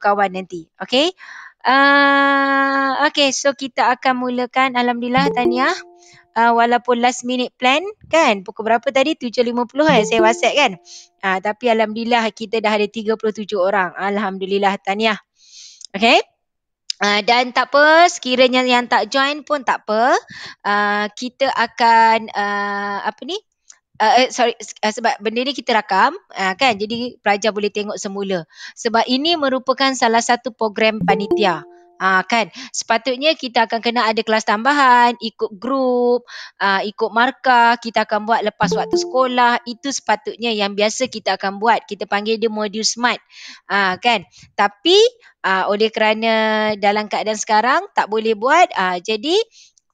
kawan nanti. Okay. Uh, ah, okay, so kita akan mulakan. Alhamdulillah, Tania. Uh, walaupun last minute plan, kan? Pukul berapa tadi? 7.50 kan? Eh, saya whatsapp kan? Uh, tapi Alhamdulillah, kita dah ada 37 orang. Alhamdulillah, Tania. Okay. Uh, dan tak apa, sekiranya yang tak join pun tak apa. Uh, kita akan, uh, apa ni? Uh, uh, sorry uh, sebab benda ni kita rakam uh, kan jadi pelajar boleh tengok semula sebab ini merupakan salah satu program panitia Ah ha, kan sepatutnya kita akan kena ada kelas tambahan ikut grup uh, ikut markah kita akan buat lepas waktu sekolah itu sepatutnya yang biasa kita akan buat kita panggil dia modul smart ah ha, kan tapi uh, oleh kerana dalam keadaan sekarang tak boleh buat ah uh, jadi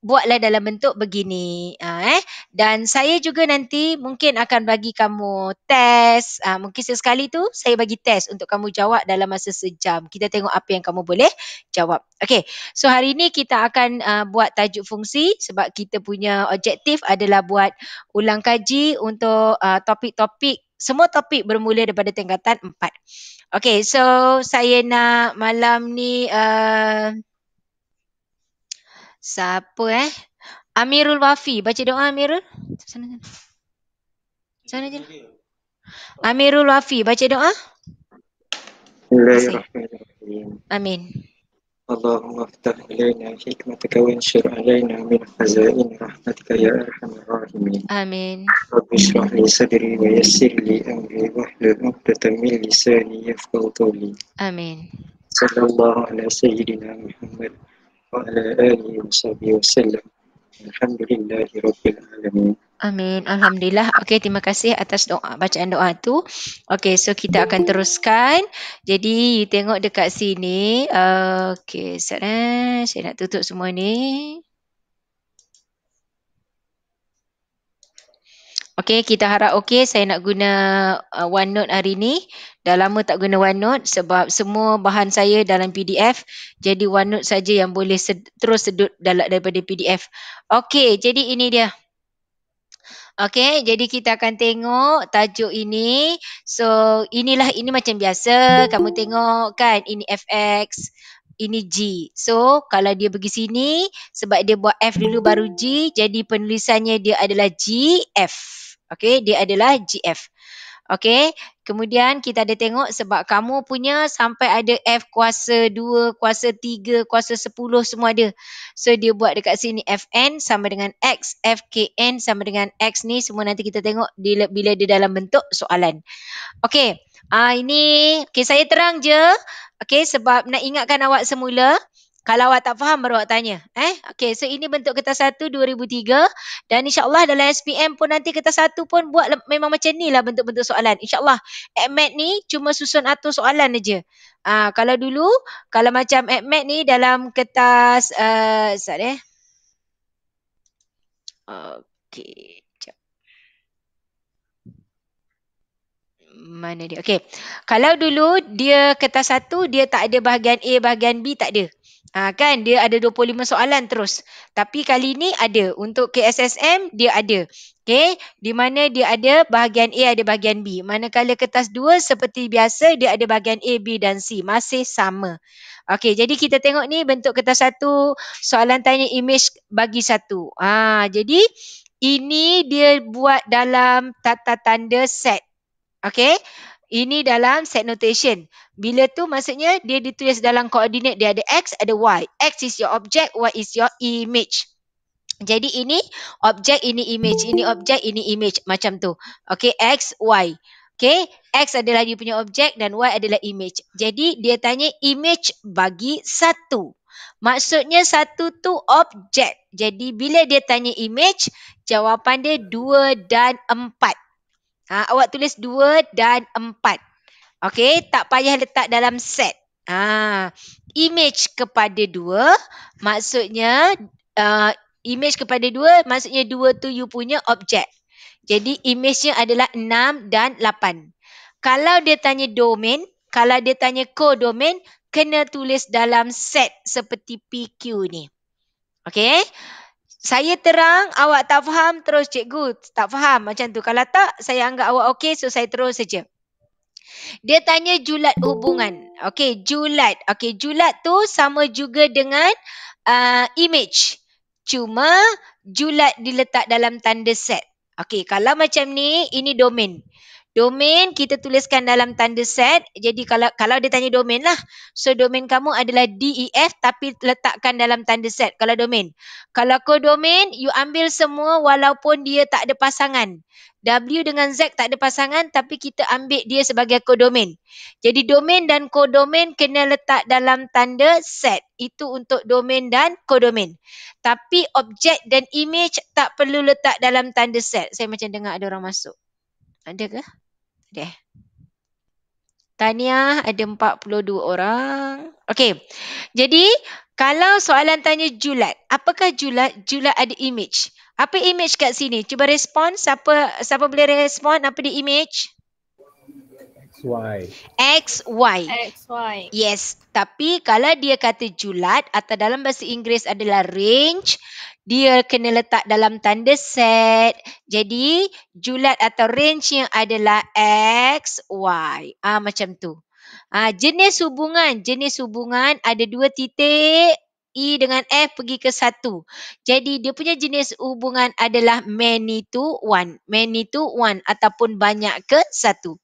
buatlah dalam bentuk begini uh, eh dan saya juga nanti mungkin akan bagi kamu test uh, mungkin sesekali tu saya bagi test untuk kamu jawab dalam masa sejam kita tengok apa yang kamu boleh jawab okey so hari ni kita akan uh, buat tajuk fungsi sebab kita punya objektif adalah buat ulang kaji untuk uh, topik-topik semua topik bermula daripada tingkatan 4 okey so saya nak malam ni uh, Siapa eh? Amirul Wafi. Baca doa Amirul. Sana sana. Sana je Amirul Wafi. Baca doa. Amin. Allahumma aftah alayna hikmataka wa insyir alayna min khazain rahmatika ya arhamar rahimin. Amin. Rabbi syrah li sadri wa yassir li amri wa hlu abdata min lisani yafqal tawli. Amin. Sallallahu ala sayyidina Muhammad. وعلى آله وصحبه وسلم الحمد لله رب Amin. Alhamdulillah. Okey, terima kasih atas doa bacaan doa tu. Okey, so kita akan teruskan. Jadi, you tengok dekat sini. Uh, Okey, eh, Saya nak tutup semua ni. Okay, kita harap okay. Saya nak guna uh, OneNote hari ini. Dah lama tak guna OneNote sebab semua bahan saya dalam PDF. Jadi OneNote saja yang boleh sed terus sedut dalam daripada PDF. Okay, jadi ini dia. Okay, jadi kita akan tengok tajuk ini. So, inilah ini macam biasa. Kamu tengok kan, ini FX. Ini G. So kalau dia pergi sini sebab dia buat F dulu baru G jadi penulisannya dia adalah G, F. Okey, dia adalah GF. Okey, kemudian kita ada tengok sebab kamu punya sampai ada F kuasa 2, kuasa 3, kuasa 10 semua ada. So dia buat dekat sini Fn sama dengan X, Fkn sama dengan X ni semua nanti kita tengok bila dia dalam bentuk soalan. Okey, uh, ini okay, saya terang je. Okey, sebab nak ingatkan awak semula. Kalau awak tak faham baru awak tanya. Eh? Okay, so ini bentuk kertas satu 2003 dan insyaAllah dalam SPM pun nanti kertas satu pun buat memang macam ni lah bentuk-bentuk soalan. InsyaAllah AdMed ni cuma susun atur soalan aja. Ah, kalau dulu, kalau macam AdMed ni dalam kertas, uh, sekejap eh. Okay, mana dia. Okey. Kalau dulu dia kertas satu dia tak ada bahagian A, bahagian B tak ada. Ha, kan dia ada 25 soalan terus. Tapi kali ni ada. Untuk KSSM dia ada. Okay. Di mana dia ada bahagian A ada bahagian B. Manakala kertas 2 seperti biasa dia ada bahagian A, B dan C. Masih sama. Okay. Jadi kita tengok ni bentuk kertas 1. Soalan tanya image bagi 1. Ha, jadi ini dia buat dalam tata tanda set. Okay. Ini dalam set notation. Bila tu maksudnya dia ditulis dalam koordinat dia ada X, ada Y. X is your object, Y is your image. Jadi ini objek, ini image, ini objek, ini image macam tu. Okay, X, Y. Okay, X adalah you punya objek dan Y adalah image. Jadi dia tanya image bagi satu. Maksudnya satu tu objek. Jadi bila dia tanya image, jawapan dia dua dan empat. Ha, awak tulis dua dan empat, Okey, tak payah letak dalam set. Ha, image kepada dua, maksudnya uh, image kepada dua, maksudnya dua tu you punya objek. Jadi image-nya adalah enam dan lapan. Kalau dia tanya domain, kalau dia tanya codomain kena tulis dalam set seperti PQ ni. Okey? saya terang, awak tak faham, terus cikgu tak faham macam tu. Kalau tak, saya anggap awak okey, so saya terus saja. Dia tanya julat hubungan. Okey, julat. Okey, julat tu sama juga dengan uh, image. Cuma julat diletak dalam tanda set. Okey, kalau macam ni, ini domain. Domain kita tuliskan dalam tanda set. Jadi kalau kalau dia tanya domain lah. So domain kamu adalah DEF tapi letakkan dalam tanda set kalau domain. Kalau codomain you ambil semua walaupun dia tak ada pasangan. W dengan Z tak ada pasangan tapi kita ambil dia sebagai kodomain. Jadi domain dan kodomain kena letak dalam tanda set. Itu untuk domain dan kodomain. Tapi objek dan image tak perlu letak dalam tanda set. Saya macam dengar ada orang masuk. Ada ke? deh. Tania ada 42 orang. Okay, Jadi kalau soalan tanya julat, apakah julat? Julat ada image. Apa image kat sini? Cuba respon siapa siapa boleh respon apa dia image? X Y. X Y. Yes, tapi kalau dia kata julat atau dalam bahasa Inggeris adalah range, dia kena letak dalam tanda set. Jadi julat atau range yang adalah X, Y. Ah macam tu. Ah jenis hubungan, jenis hubungan ada dua titik E dengan F pergi ke satu. Jadi dia punya jenis hubungan adalah many to one. Many to one ataupun banyak ke satu.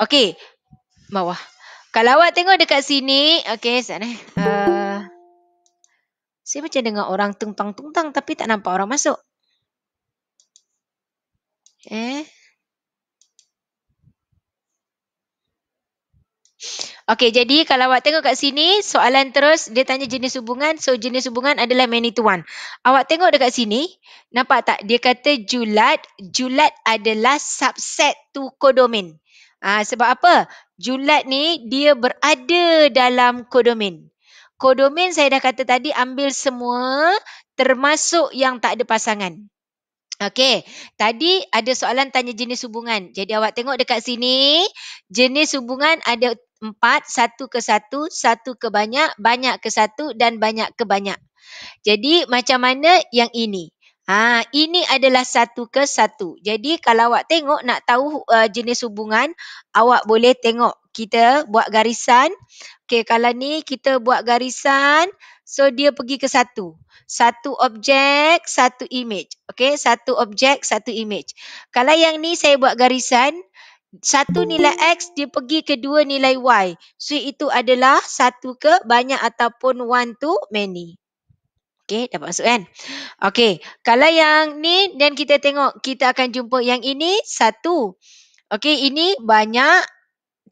Okey. Bawah. Kalau awak tengok dekat sini, okey sana. Uh, eh. ah. Saya macam dengar orang tungtang-tungtang tapi tak nampak orang masuk. Eh? Okey, jadi kalau awak tengok kat sini, soalan terus dia tanya jenis hubungan. So, jenis hubungan adalah many to one. Awak tengok dekat sini, nampak tak? Dia kata julat. Julat adalah subset to kodomin. Ah, sebab apa? Julat ni dia berada dalam kodomin kodomin saya dah kata tadi ambil semua termasuk yang tak ada pasangan. Okey, tadi ada soalan tanya jenis hubungan. Jadi awak tengok dekat sini, jenis hubungan ada empat, satu ke satu, satu ke banyak, banyak ke satu dan banyak ke banyak. Jadi macam mana yang ini? Ha, ini adalah satu ke satu. Jadi kalau awak tengok nak tahu uh, jenis hubungan, awak boleh tengok kita buat garisan. Okey, kalau ni kita buat garisan, so dia pergi ke satu. Satu objek, satu image. Okey, satu objek, satu image. Kalau yang ni saya buat garisan, satu nilai X dia pergi ke dua nilai Y. So itu adalah satu ke banyak ataupun one to many. Okey, dapat masuk kan? Okey, kalau yang ni dan kita tengok kita akan jumpa yang ini satu. Okey, ini banyak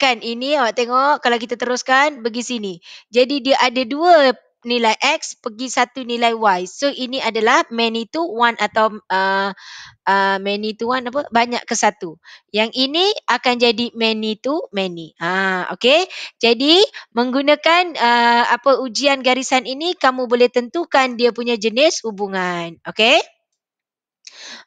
kan ini awak tengok kalau kita teruskan pergi sini. Jadi dia ada dua nilai X pergi satu nilai Y. So ini adalah many to one atau uh, uh, many to one apa? Banyak ke satu. Yang ini akan jadi many to many. Ha, okay. Jadi menggunakan uh, apa ujian garisan ini kamu boleh tentukan dia punya jenis hubungan. Okay.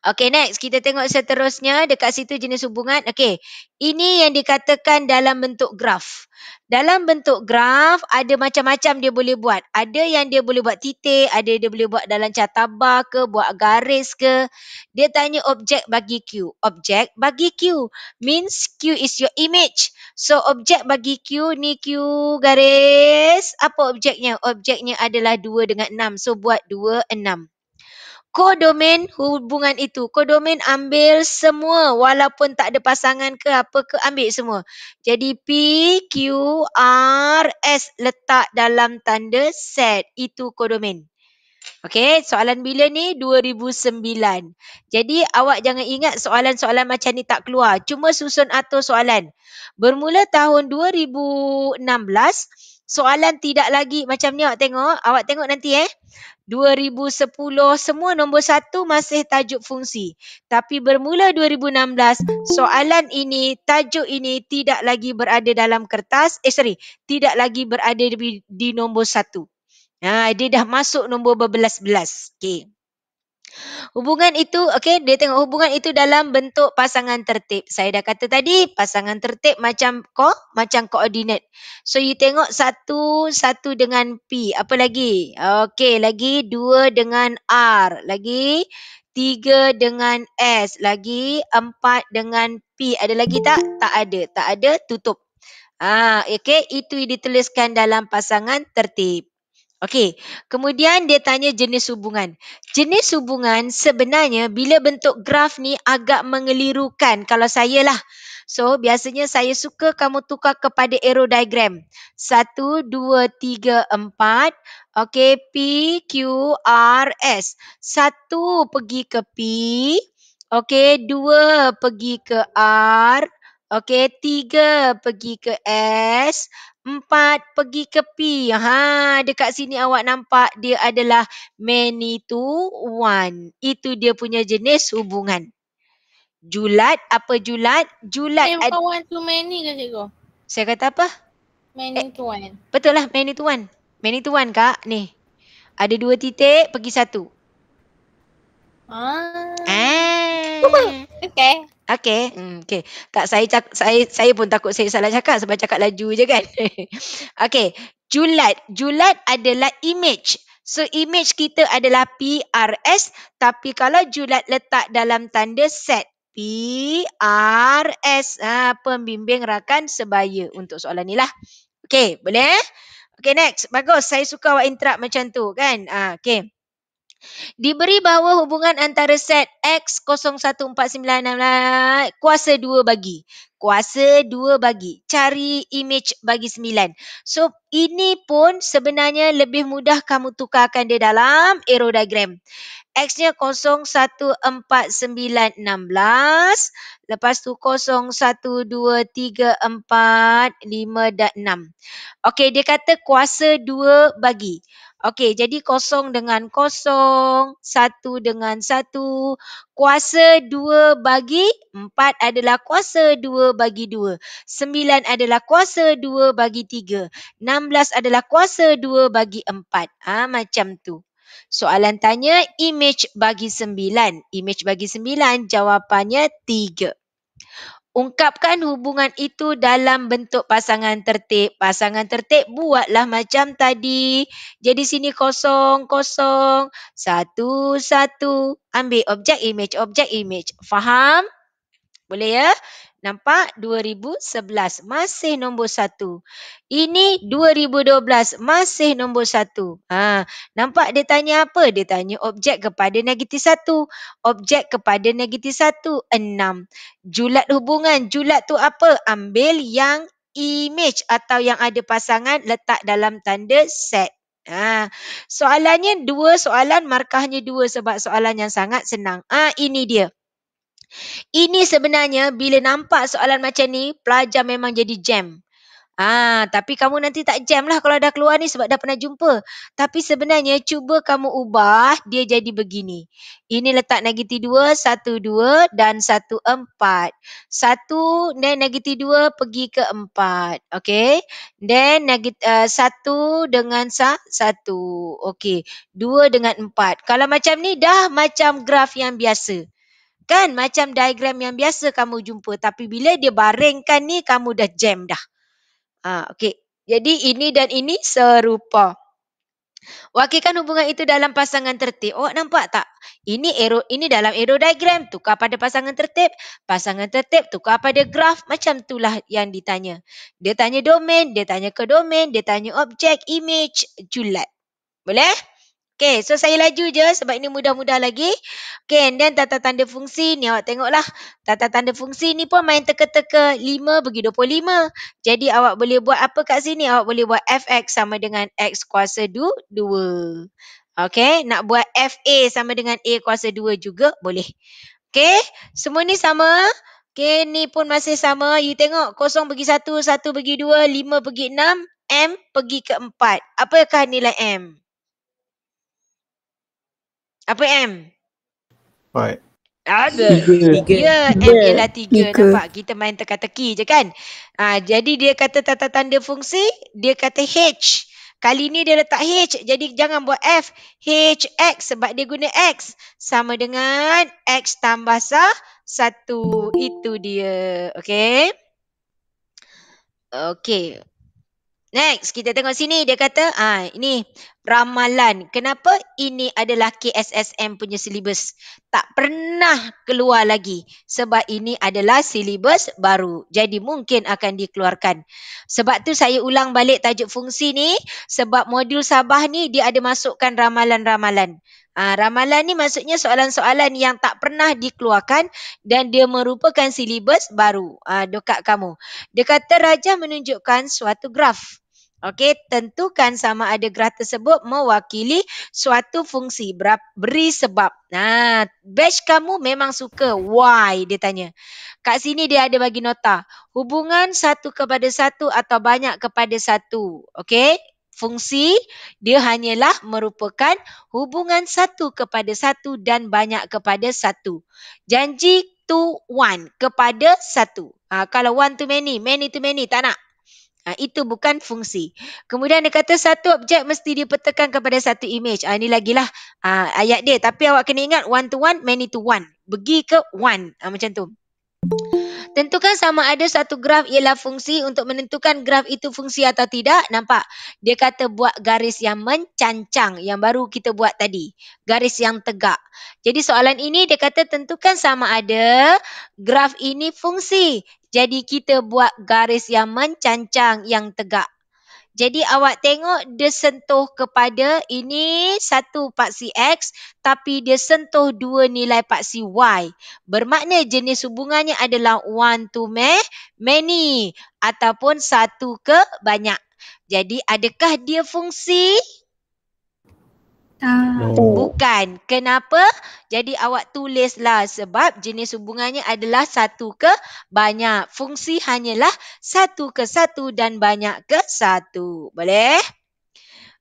Okay next kita tengok seterusnya dekat situ jenis hubungan. Okay ini yang dikatakan dalam bentuk graf. Dalam bentuk graf ada macam-macam dia boleh buat. Ada yang dia boleh buat titik, ada dia boleh buat dalam catabar ke, buat garis ke. Dia tanya objek bagi Q. Objek bagi Q means Q is your image. So objek bagi Q ni Q garis. Apa objeknya? Objeknya adalah 2 dengan 6. So buat 2, 6 kodomain hubungan itu. Kodomain ambil semua walaupun tak ada pasangan ke apa ke ambil semua. Jadi P, Q, R, S letak dalam tanda set. Itu kodomain. Okey, soalan bila ni? 2009. Jadi awak jangan ingat soalan-soalan macam ni tak keluar. Cuma susun atur soalan. Bermula tahun 2016, soalan tidak lagi macam ni awak tengok. Awak tengok nanti eh. 2010 semua nombor satu masih tajuk fungsi. Tapi bermula 2016 soalan ini, tajuk ini tidak lagi berada dalam kertas. Eh sorry, tidak lagi berada di, di nombor satu. Ha, dia dah masuk nombor berbelas-belas. Okay. Hubungan itu, okay, dia tengok hubungan itu dalam bentuk pasangan tertib. Saya dah kata tadi, pasangan tertib macam ko, macam koordinat. So, you tengok satu, satu dengan P. Apa lagi? Okay, lagi dua dengan R. Lagi tiga dengan S. Lagi empat dengan P. Ada lagi tak? Tak ada. Tak ada, tutup. Ah, okay, itu dituliskan dalam pasangan tertib. Okey, kemudian dia tanya jenis hubungan. Jenis hubungan sebenarnya bila bentuk graf ni agak mengelirukan kalau saya lah. So, biasanya saya suka kamu tukar kepada arrow Satu, dua, tiga, empat. Okey, P, Q, R, S. Satu pergi ke P. Okey, dua pergi ke R. Okey, tiga pergi ke S, empat pergi ke P. Ha, dekat sini awak nampak dia adalah many to one. Itu dia punya jenis hubungan. Julat, apa julat? Julat. Ad- one to many ke cikgu? Saya kata apa? Many eh, to one. Betul lah, many to one. Many to one kak, ni. Ada dua titik, pergi satu. Ah. Eh. Ah. Okay. Okay. Hmm, okay. Tak, saya, cak, saya, saya pun takut saya salah cakap sebab cakap laju je kan. okay. Julat. Julat adalah image. So image kita adalah PRS tapi kalau julat letak dalam tanda set PRS ha, pembimbing rakan sebaya untuk soalan ni lah. Okay boleh? Okay next. Bagus. Saya suka awak interrupt macam tu kan. Ha, okay. Diberi bahawa hubungan antara set x 0149 eh, kuasa 2 bagi kuasa dua bagi. Cari image bagi sembilan. So ini pun sebenarnya lebih mudah kamu tukarkan dia dalam aerodiagram. X-nya 014916. Lepas tu 012345 dan 6. Okey dia kata kuasa dua bagi. Okey, jadi kosong dengan kosong, satu dengan satu, kuasa 2 bagi 4 adalah kuasa 2 bagi 2. 9 adalah kuasa 2 bagi 3. 16 adalah kuasa 2 bagi 4. ha, ah, macam tu. Soalan tanya image bagi 9. Image bagi 9 jawapannya 3. Ungkapkan hubungan itu dalam bentuk pasangan tertib. Pasangan tertib buatlah macam tadi. Jadi sini kosong, kosong. Satu, satu. Ambil objek image, objek image. Faham? Boleh ya? Nampak? 2011 masih nombor satu. Ini 2012 masih nombor satu. Ha, nampak dia tanya apa? Dia tanya objek kepada negatif satu. Objek kepada negatif satu. Enam. Julat hubungan. Julat tu apa? Ambil yang image atau yang ada pasangan letak dalam tanda set. Ha, soalannya dua soalan markahnya dua sebab soalan yang sangat senang. Ah ha, ini dia. Ini sebenarnya bila nampak soalan macam ni, pelajar memang jadi jam. Ah, tapi kamu nanti tak jam lah kalau dah keluar ni sebab dah pernah jumpa. Tapi sebenarnya cuba kamu ubah dia jadi begini. Ini letak negatif 2, 1, 2 dan 1, 4. 1 dan negatif 2 pergi ke 4. Okay. Then negatif, eh, uh, 1 dengan 1. Okay. 2 dengan 4. Kalau macam ni dah macam graf yang biasa kan macam diagram yang biasa kamu jumpa tapi bila dia baringkan ni kamu dah jam dah. Ha, okay. Jadi ini dan ini serupa. Wakilkan hubungan itu dalam pasangan tertib. Oh, nampak tak? Ini aero, ini dalam aero diagram. Tukar pada pasangan tertib. Pasangan tertib tukar pada graf. Macam itulah yang ditanya. Dia tanya domain. Dia tanya ke domain. Dia tanya objek, image, julat. Boleh? Okay, so saya laju je sebab ini mudah-mudah lagi. Okay, and then tata tanda fungsi ni awak tengoklah. Tata tanda fungsi ni pun main teka-teka 5 bagi 25. Jadi awak boleh buat apa kat sini? Awak boleh buat fx sama dengan x kuasa 2. Okay, nak buat fa sama dengan a kuasa 2 juga boleh. Okay, semua ni sama. Okay, ni pun masih sama. You tengok 0 bagi 1, 1 bagi 2, 5 bagi 6. M pergi ke 4. Apakah nilai M? Apa M? Baik. Ada. Tiga. tiga. M ialah tiga. tiga. Nampak? Kita main teka-teki je kan? Ha, jadi dia kata tata tanda fungsi. Dia kata H. Kali ni dia letak H. Jadi jangan buat F. H, X sebab dia guna X. Sama dengan X tambah sah. Satu. Itu dia. Okay. Okay. Next, kita tengok sini dia kata ah ini ramalan. Kenapa ini adalah KSSM punya silibus? Tak pernah keluar lagi sebab ini adalah silibus baru. Jadi mungkin akan dikeluarkan. Sebab tu saya ulang balik tajuk fungsi ni sebab modul Sabah ni dia ada masukkan ramalan-ramalan. Ha, ramalan ni maksudnya soalan-soalan yang tak pernah dikeluarkan dan dia merupakan silibus baru ha, ah, dekat kamu. Dia kata Raja menunjukkan suatu graf. Okey, tentukan sama ada graf tersebut mewakili suatu fungsi. Beri sebab. Nah, batch kamu memang suka. Why? Dia tanya. Kat sini dia ada bagi nota. Hubungan satu kepada satu atau banyak kepada satu. Okey, fungsi dia hanyalah merupakan hubungan satu kepada satu dan banyak kepada satu. Janji to one kepada satu. Ha, kalau one to many, many to many tak nak. Ha, itu bukan fungsi. Kemudian dia kata satu objek mesti dipetakan kepada satu image. Ha, ini lagilah ha, ayat dia. Tapi awak kena ingat one to one, many to one. Pergi ke one. Ha, macam tu. Tentukan sama ada satu graf ialah fungsi untuk menentukan graf itu fungsi atau tidak. Nampak? Dia kata buat garis yang mencancang yang baru kita buat tadi. Garis yang tegak. Jadi soalan ini dia kata tentukan sama ada graf ini fungsi. Jadi kita buat garis yang mencancang yang tegak. Jadi awak tengok dia sentuh kepada ini satu paksi X tapi dia sentuh dua nilai paksi Y. Bermakna jenis hubungannya adalah one to many ataupun satu ke banyak. Jadi adakah dia fungsi? No. Ah. Oh. Bukan. Kenapa? Jadi awak tulislah sebab jenis hubungannya adalah satu ke banyak. Fungsi hanyalah satu ke satu dan banyak ke satu. Boleh?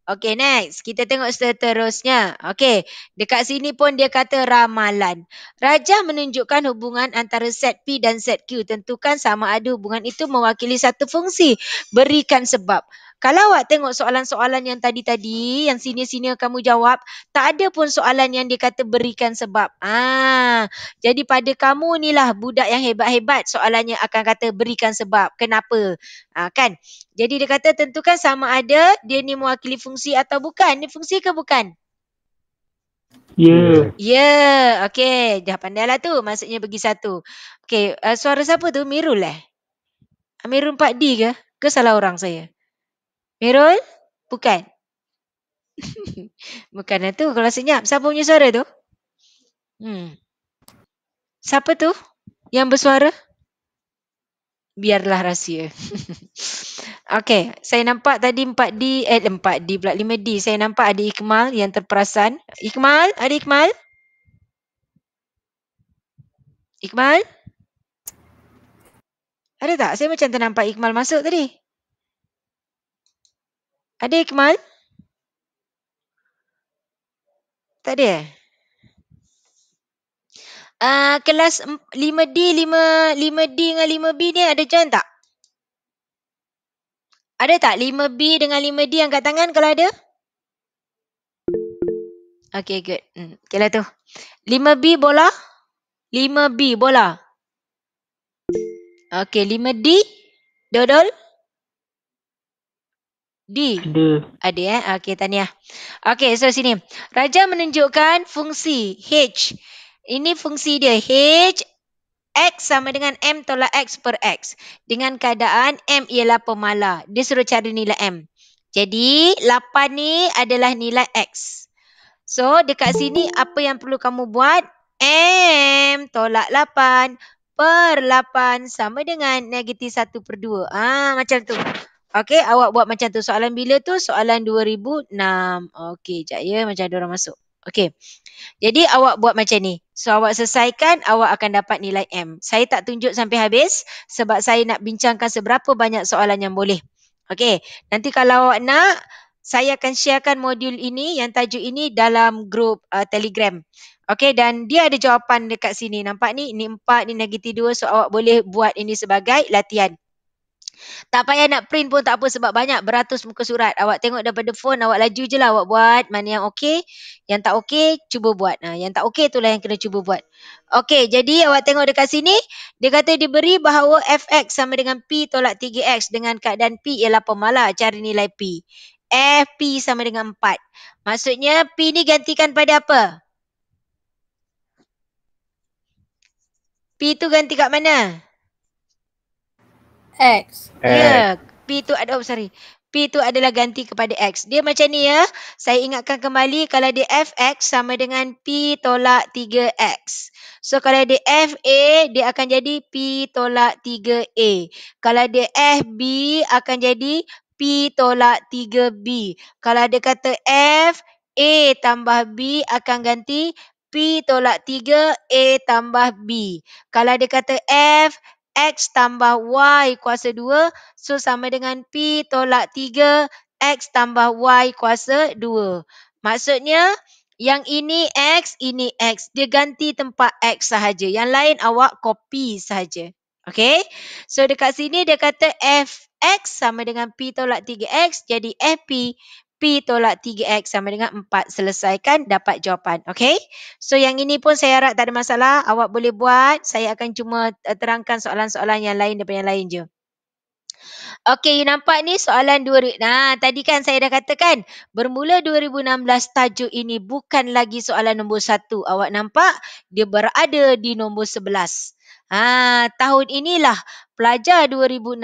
Okay next. Kita tengok seterusnya. Okay. Dekat sini pun dia kata ramalan. Raja menunjukkan hubungan antara set P dan set Q. Tentukan sama ada hubungan itu mewakili satu fungsi. Berikan Sebab. Kalau awak tengok soalan-soalan yang tadi-tadi yang sini-sini kamu jawab, tak ada pun soalan yang dikata berikan sebab. Ah, jadi pada kamu ni lah budak yang hebat-hebat soalannya akan kata berikan sebab. Kenapa? Ah, kan? Jadi dia kata tentukan sama ada dia ni mewakili fungsi atau bukan. Ni fungsi ke bukan? Ya. Yeah. Ya. Yeah. Okey. Dah pandailah tu. Maksudnya bagi satu. Okey. Uh, suara siapa tu? Mirul eh? Amirul 4D ke? Ke salah orang saya? Mirul? Bukan. Bukan lah tu kalau senyap. Siapa punya suara tu? Hmm. Siapa tu yang bersuara? Biarlah rahsia. Okey, saya nampak tadi 4D eh 4D pula 5D. Saya nampak ada Ikmal yang terperasan. Ikmal, ada Ikmal? Ikmal? Ada tak? Saya macam ternampak Ikmal masuk tadi. Ada Ikmal? Tak ada? Uh, kelas 5D, 5, 5D dengan 5B ni ada join tak? Ada tak 5B dengan 5D yang kat tangan kalau ada? Okay, good. Hmm, okay lah tu. 5B bola? 5B bola? Okay, 5D? Dodol? D. Ada. Ada eh. Okey, tanya. Okey, so sini. Raja menunjukkan fungsi H. Ini fungsi dia. H X sama dengan M tolak X per X. Dengan keadaan M ialah pemala. Dia suruh cari nilai M. Jadi 8 ni adalah nilai X. So dekat sini apa yang perlu kamu buat? M tolak 8 per 8 sama dengan negatif 1 per 2. Ah, macam tu. Okey, awak buat macam tu. Soalan bila tu? Soalan 2006. Okey, sekejap ya. Macam ada orang masuk. Okey. Jadi awak buat macam ni. So awak selesaikan, awak akan dapat nilai M. Saya tak tunjuk sampai habis sebab saya nak bincangkan seberapa banyak soalan yang boleh. Okey. Nanti kalau awak nak, saya akan sharekan modul ini yang tajuk ini dalam grup uh, Telegram. Okey dan dia ada jawapan dekat sini. Nampak ni? Ni 4, ni negatif 2. So awak boleh buat ini sebagai latihan. Tak payah nak print pun tak apa sebab banyak beratus muka surat. Awak tengok daripada phone, awak laju je lah awak buat. Mana yang okey, yang tak okey, cuba buat. Ha, yang tak okey itulah yang kena cuba buat. Okey, jadi awak tengok dekat sini, dia kata diberi bahawa fx sama dengan p tolak 3x dengan keadaan p ialah pemalah cari nilai p. fp sama dengan 4. Maksudnya p ni gantikan pada apa? P tu ganti kat mana? X. X. Ya, P tu ada oh sorry. P tu adalah ganti kepada X. Dia macam ni ya. Saya ingatkan kembali kalau dia FX sama dengan P tolak 3X. So kalau dia FA dia akan jadi P tolak 3A. Kalau dia FB akan jadi P tolak 3B. Kalau dia kata F A tambah B akan ganti P tolak 3 A tambah B. Kalau dia kata F X tambah Y kuasa 2. So sama dengan P tolak 3. X tambah Y kuasa 2. Maksudnya yang ini X, ini X. Dia ganti tempat X sahaja. Yang lain awak copy sahaja. Okay. So dekat sini dia kata F X sama dengan P tolak 3X. Jadi FP P tolak 3X sama dengan 4 selesaikan dapat jawapan. Okay. So yang ini pun saya harap tak ada masalah. Awak boleh buat. Saya akan cuma eh, terangkan soalan-soalan yang lain daripada yang lain je. Okay, you nampak ni soalan dua. Nah, tadi kan saya dah katakan bermula 2016 tajuk ini bukan lagi soalan nombor satu. Awak nampak dia berada di nombor sebelas. Ah tahun inilah pelajar 2016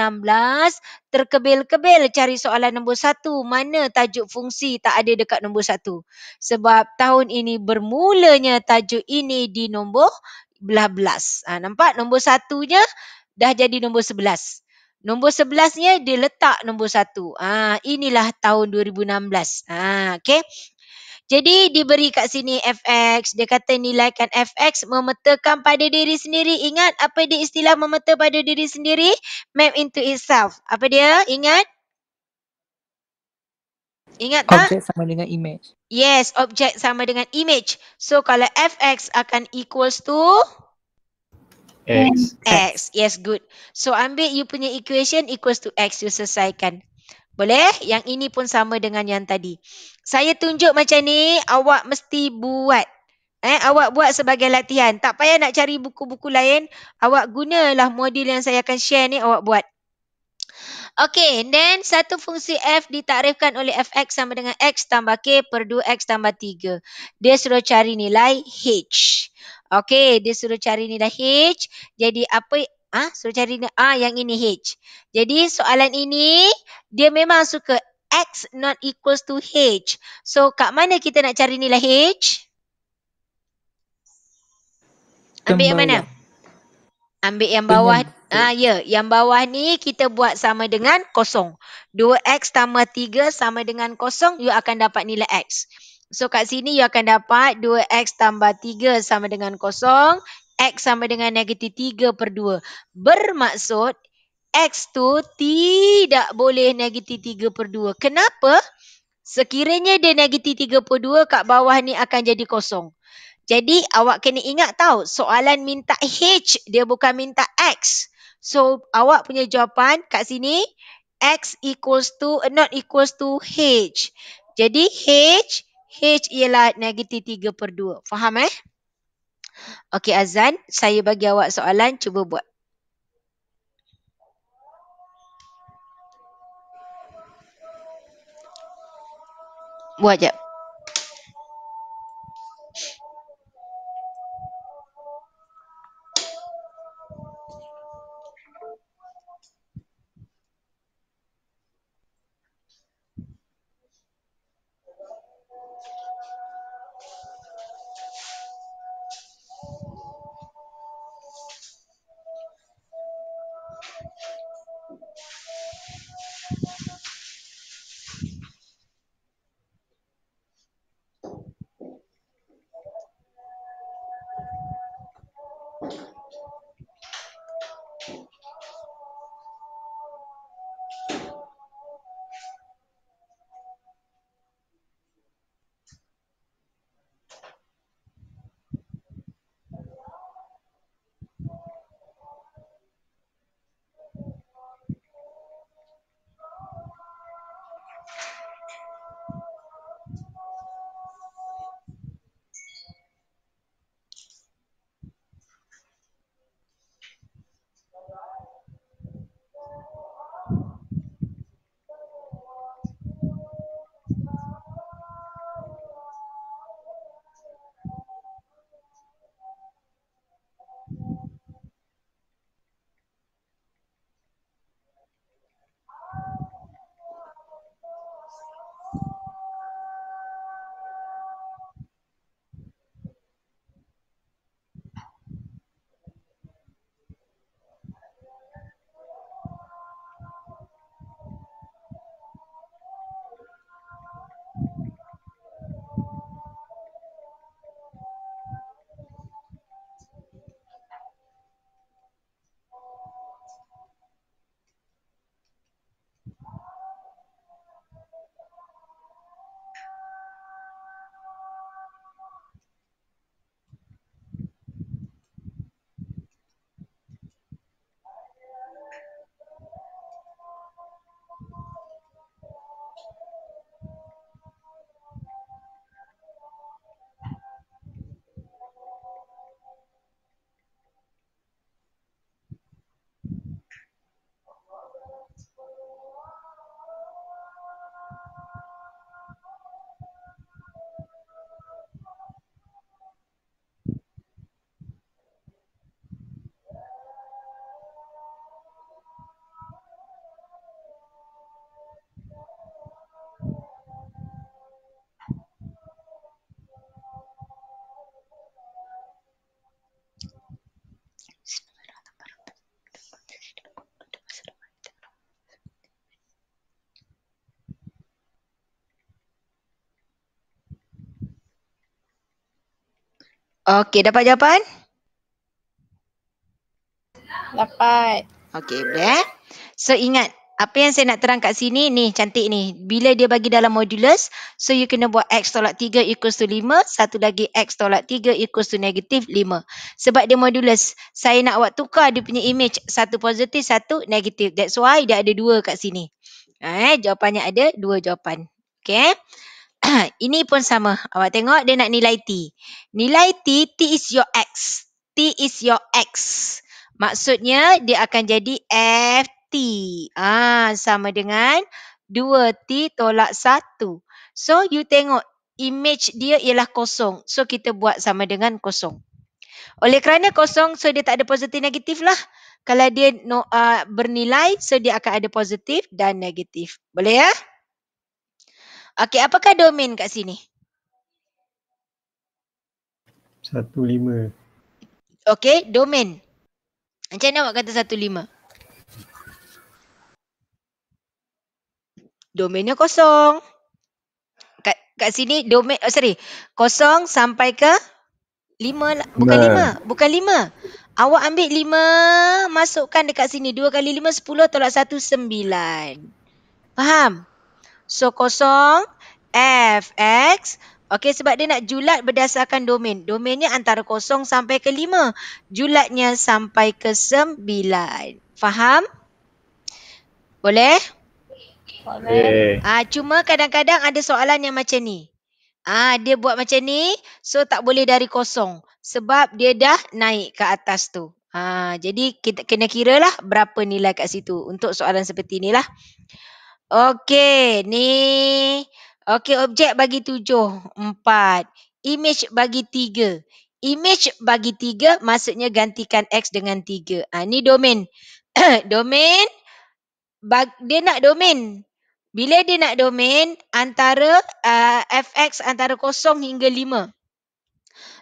terkebil-kebil cari soalan nombor satu. Mana tajuk fungsi tak ada dekat nombor satu. Sebab tahun ini bermulanya tajuk ini di nombor belah belas. Ah ha, nampak nombor satunya dah jadi nombor sebelas. Nombor sebelasnya dia letak nombor satu. Ah inilah tahun 2016. Ah okay. Jadi diberi kat sini FX, dia kata nilaikan FX, memetakan pada diri sendiri. Ingat apa dia istilah memeta pada diri sendiri? Map into itself. Apa dia? Ingat? Ingat tak? Objek sama dengan image. Yes, objek sama dengan image. So kalau FX akan equals to? X. X. Yes, good. So ambil you punya equation equals to X. You selesaikan. Boleh? Yang ini pun sama dengan yang tadi. Saya tunjuk macam ni, awak mesti buat. Eh, awak buat sebagai latihan. Tak payah nak cari buku-buku lain. Awak gunalah modul yang saya akan share ni, awak buat. Okay, then satu fungsi F ditakrifkan oleh Fx sama dengan X tambah K per 2X tambah 3. Dia suruh cari nilai H. Okay, dia suruh cari nilai H. Jadi apa Ah, ha? suruh cari ni. Ah, yang ini H. Jadi soalan ini dia memang suka X not equals to H. So kat mana kita nak cari nilai H? Ambil yang mana? Lah. Ambil yang bawah. Ah ha, ya, yang bawah ni kita buat sama dengan kosong. 2X tambah 3 sama dengan kosong, you akan dapat nilai X. So kat sini you akan dapat 2X tambah 3 sama dengan kosong. X sama dengan negatif 3 per 2. Bermaksud X tu tidak boleh negatif 3 per 2. Kenapa? Sekiranya dia negatif 3 per 2, kat bawah ni akan jadi kosong. Jadi awak kena ingat tau, soalan minta H, dia bukan minta X. So awak punya jawapan kat sini, X equals to, not equals to H. Jadi H, H ialah negatif 3 per 2. Faham eh? Okey Azan, saya bagi awak soalan, cuba buat. Buat jap. Okey, dapat jawapan? Dapat. Okey, boleh. So ingat, apa yang saya nak terang kat sini ni cantik ni. Bila dia bagi dalam modulus, so you kena buat x tolak 3 equals to 5, satu lagi x tolak 3 equals to negatif 5. Sebab dia modulus, saya nak awak tukar dia punya image satu positif, satu negatif. That's why dia ada dua kat sini. Eh, jawapannya ada dua jawapan. Okay. ini pun sama. Awak tengok dia nak nilai T. Nilai T, T is your X. T is your X. Maksudnya dia akan jadi f t. Ah, sama dengan 2T tolak 1. So you tengok image dia ialah kosong. So kita buat sama dengan kosong. Oleh kerana kosong, so dia tak ada positif negatif lah. Kalau dia no, uh, bernilai, so dia akan ada positif dan negatif. Boleh ya? Okey, apakah domain kat sini? 15. Okey, domain. Macam mana awak kata 15? Domainnya kosong. Kat kat sini domain oh, sorry. Kosong sampai ke lima. Lah. Bukan lima, Bukan lima. Awak ambil lima masukkan dekat sini. dua kali lima sepuluh tolak satu sembilan. Faham? So kosong f x. Okey sebab dia nak julat berdasarkan domain. Domainnya antara kosong sampai ke lima. Julatnya sampai ke sembilan. Faham? Boleh? Boleh. Ah, cuma kadang-kadang ada soalan yang macam ni. Ah, dia buat macam ni. So tak boleh dari kosong. Sebab dia dah naik ke atas tu. Ha, jadi kita kena kira lah berapa nilai kat situ untuk soalan seperti inilah. Okey, ni. Okey, objek bagi tujuh, empat. Image bagi tiga. Image bagi tiga maksudnya gantikan X dengan tiga. Ha, ni domain. domain, dia nak domain. Bila dia nak domain, antara uh, ah, FX antara kosong hingga lima.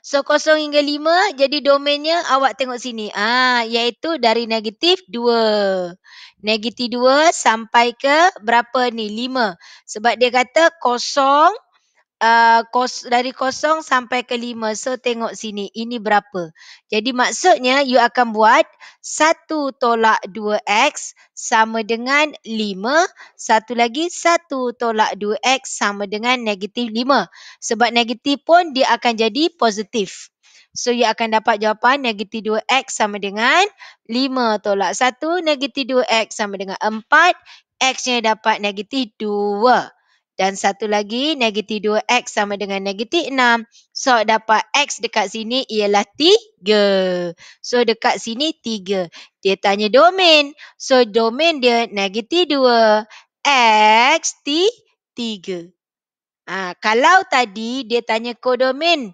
So kosong hingga lima, jadi domainnya awak tengok sini. Ah, ha, Iaitu dari negatif dua negatif 2 sampai ke berapa ni? 5. Sebab dia kata kosong uh, kos, dari kosong sampai ke 5. So tengok sini ini berapa. Jadi maksudnya you akan buat 1 tolak 2x sama dengan 5. Satu lagi 1 tolak 2x sama dengan negatif 5. Sebab negatif pun dia akan jadi positif. So you akan dapat jawapan negatif 2x sama dengan 5 tolak 1. Negatif 2x sama dengan 4. X-nya dapat negatif 2. Dan satu lagi negatif 2x sama dengan negatif 6. So dapat x dekat sini ialah 3. So dekat sini 3. Dia tanya domain. So domain dia negatif 2. X 3. Ha, ah, kalau tadi dia tanya kodomain.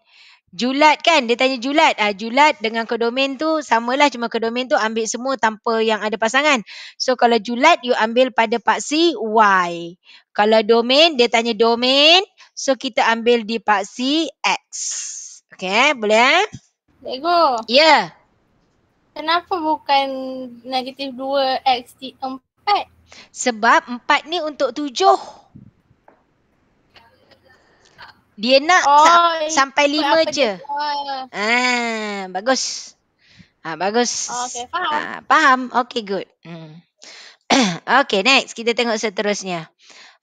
Julat kan dia tanya Julat ah Julat dengan kodomen tu samalah cuma kodomen tu ambil semua tanpa yang ada pasangan so kalau Julat you ambil pada paksi Y kalau domain dia tanya domain so kita ambil di paksi X Okay, eh? boleh eh Lego. Ya. Yeah. Kenapa bukan negatif 2 X di 4? Sebab 4 ni untuk 7. Dia nak oh, sa- sampai lima je. Dia. Ha, ah, bagus. Ah, bagus. Okay, faham. Ah, faham. Okay, good. Hmm. okay, next. Kita tengok seterusnya.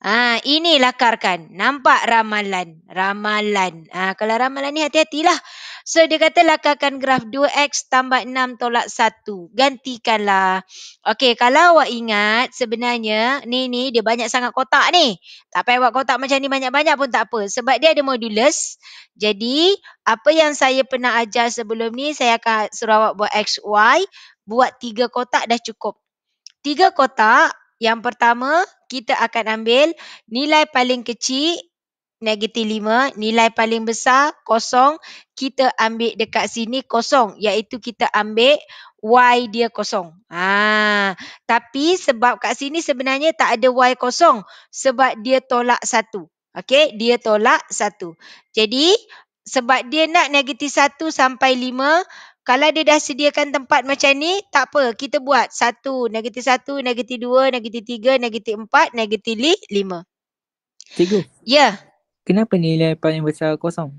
Ah, ini lakarkan. Nampak ramalan. Ramalan. Ah, kalau ramalan ni hati-hatilah. So dia kata lakarkan graf 2x tambah 6 tolak 1. Gantikanlah. Okey, kalau awak ingat sebenarnya ni ni dia banyak sangat kotak ni. Tak payah buat kotak macam ni banyak-banyak pun tak apa. Sebab dia ada modulus. Jadi apa yang saya pernah ajar sebelum ni saya akan suruh awak buat xy. Buat tiga kotak dah cukup. Tiga kotak yang pertama kita akan ambil nilai paling kecil negatif 5, nilai paling besar kosong, kita ambil dekat sini kosong iaitu kita ambil y dia kosong. Ha, tapi sebab kat sini sebenarnya tak ada y kosong sebab dia tolak 1. Okey, dia tolak 1. Jadi sebab dia nak negatif 1 sampai 5, kalau dia dah sediakan tempat macam ni, tak apa. Kita buat satu, negatif satu, negatif dua, negatif tiga, negatif empat, negatif lima. Tiga. Ya, Kenapa nilai paling besar kosong?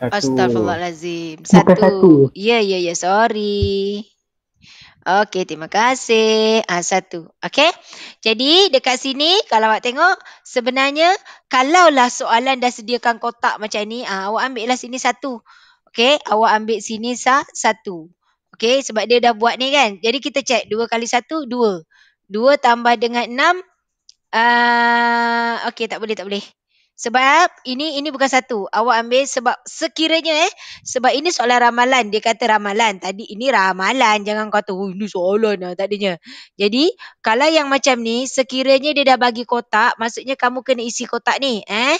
Astagfirullahalazim. Satu. Ya, ya, ya. Sorry. Okey, terima kasih. Ah, satu. Okey. Jadi, dekat sini kalau awak tengok, sebenarnya kalaulah soalan dah sediakan kotak macam ni, ah, awak ambil lah sini satu. Okey, awak ambil sini satu. Okey, sebab dia dah buat ni kan. Jadi, kita check. Dua kali satu, dua. Dua tambah dengan enam, Ah, okay tak boleh tak boleh. Sebab ini ini bukan satu. Awak ambil sebab sekiranya eh sebab ini soalan ramalan. Dia kata ramalan. Tadi ini ramalan. Jangan kata oh, ini soalan lah tadinya. Jadi kalau yang macam ni sekiranya dia dah bagi kotak maksudnya kamu kena isi kotak ni eh.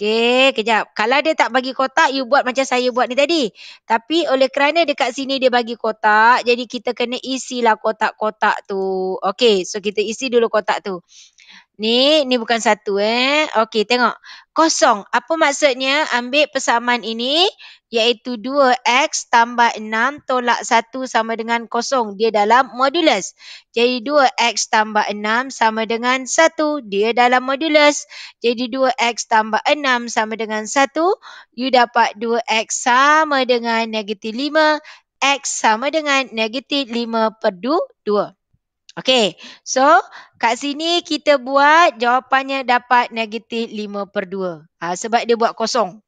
Okay, kejap. Kalau dia tak bagi kotak, you buat macam saya buat ni tadi. Tapi oleh kerana dekat sini dia bagi kotak, jadi kita kena isilah kotak-kotak tu. Okay, so kita isi dulu kotak tu. Ni, ni bukan satu eh. Okey, tengok. Kosong. Apa maksudnya ambil persamaan ini iaitu 2x tambah 6 tolak 1 sama dengan kosong. Dia dalam modulus. Jadi 2x tambah 6 sama dengan 1. Dia dalam modulus. Jadi 2x tambah 6 sama dengan 1. You dapat 2x sama dengan negatif 5. X sama dengan negatif 5 per 2. Okay. So kat sini kita buat jawapannya dapat negatif 5 per 2. Ha, sebab dia buat kosong.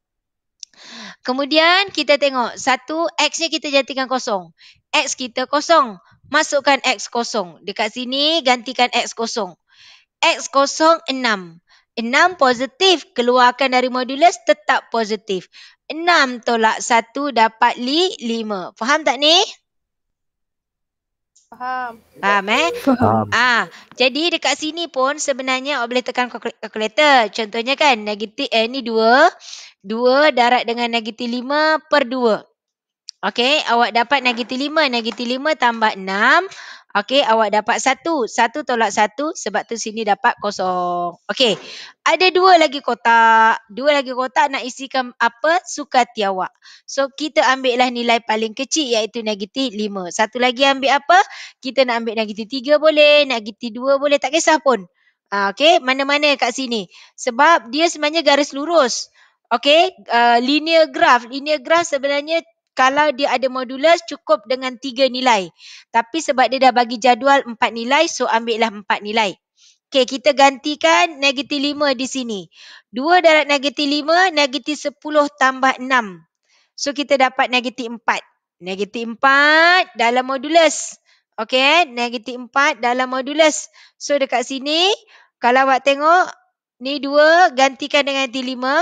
Kemudian kita tengok satu X ni kita jadikan kosong. X kita kosong. Masukkan X kosong. Dekat sini gantikan X kosong. X kosong 6. 6 positif. Keluarkan dari modulus tetap positif. 6 tolak 1 dapat li 5. Faham tak ni? Faham. Faham eh? Faham. Ha, jadi dekat sini pun sebenarnya awak boleh tekan kalkulator. Contohnya kan negatif eh, ni 2. 2 darat dengan negatif 5 per 2. Okay, awak dapat negatif 5. Negatif 5 tambah 6. Okey, awak dapat satu. Satu tolak satu sebab tu sini dapat kosong. Okey, ada dua lagi kotak. Dua lagi kotak nak isikan apa? Sukati awak. So, kita ambillah nilai paling kecil iaitu negatif lima. Satu lagi ambil apa? Kita nak ambil negatif tiga boleh, negatif dua boleh. Tak kisah pun. Ah, okey, mana-mana kat sini. Sebab dia sebenarnya garis lurus. Okey, uh, linear graph. Linear graph sebenarnya kalau dia ada modulus cukup dengan tiga nilai. Tapi sebab dia dah bagi jadual empat nilai so ambillah empat nilai. Okay, kita gantikan negatif lima di sini. Dua darat negatif lima, negatif sepuluh tambah enam. So kita dapat negatif empat. Negatif empat dalam modulus. Okay, negatif empat dalam modulus. So dekat sini kalau awak tengok ni dua gantikan dengan negatif lima.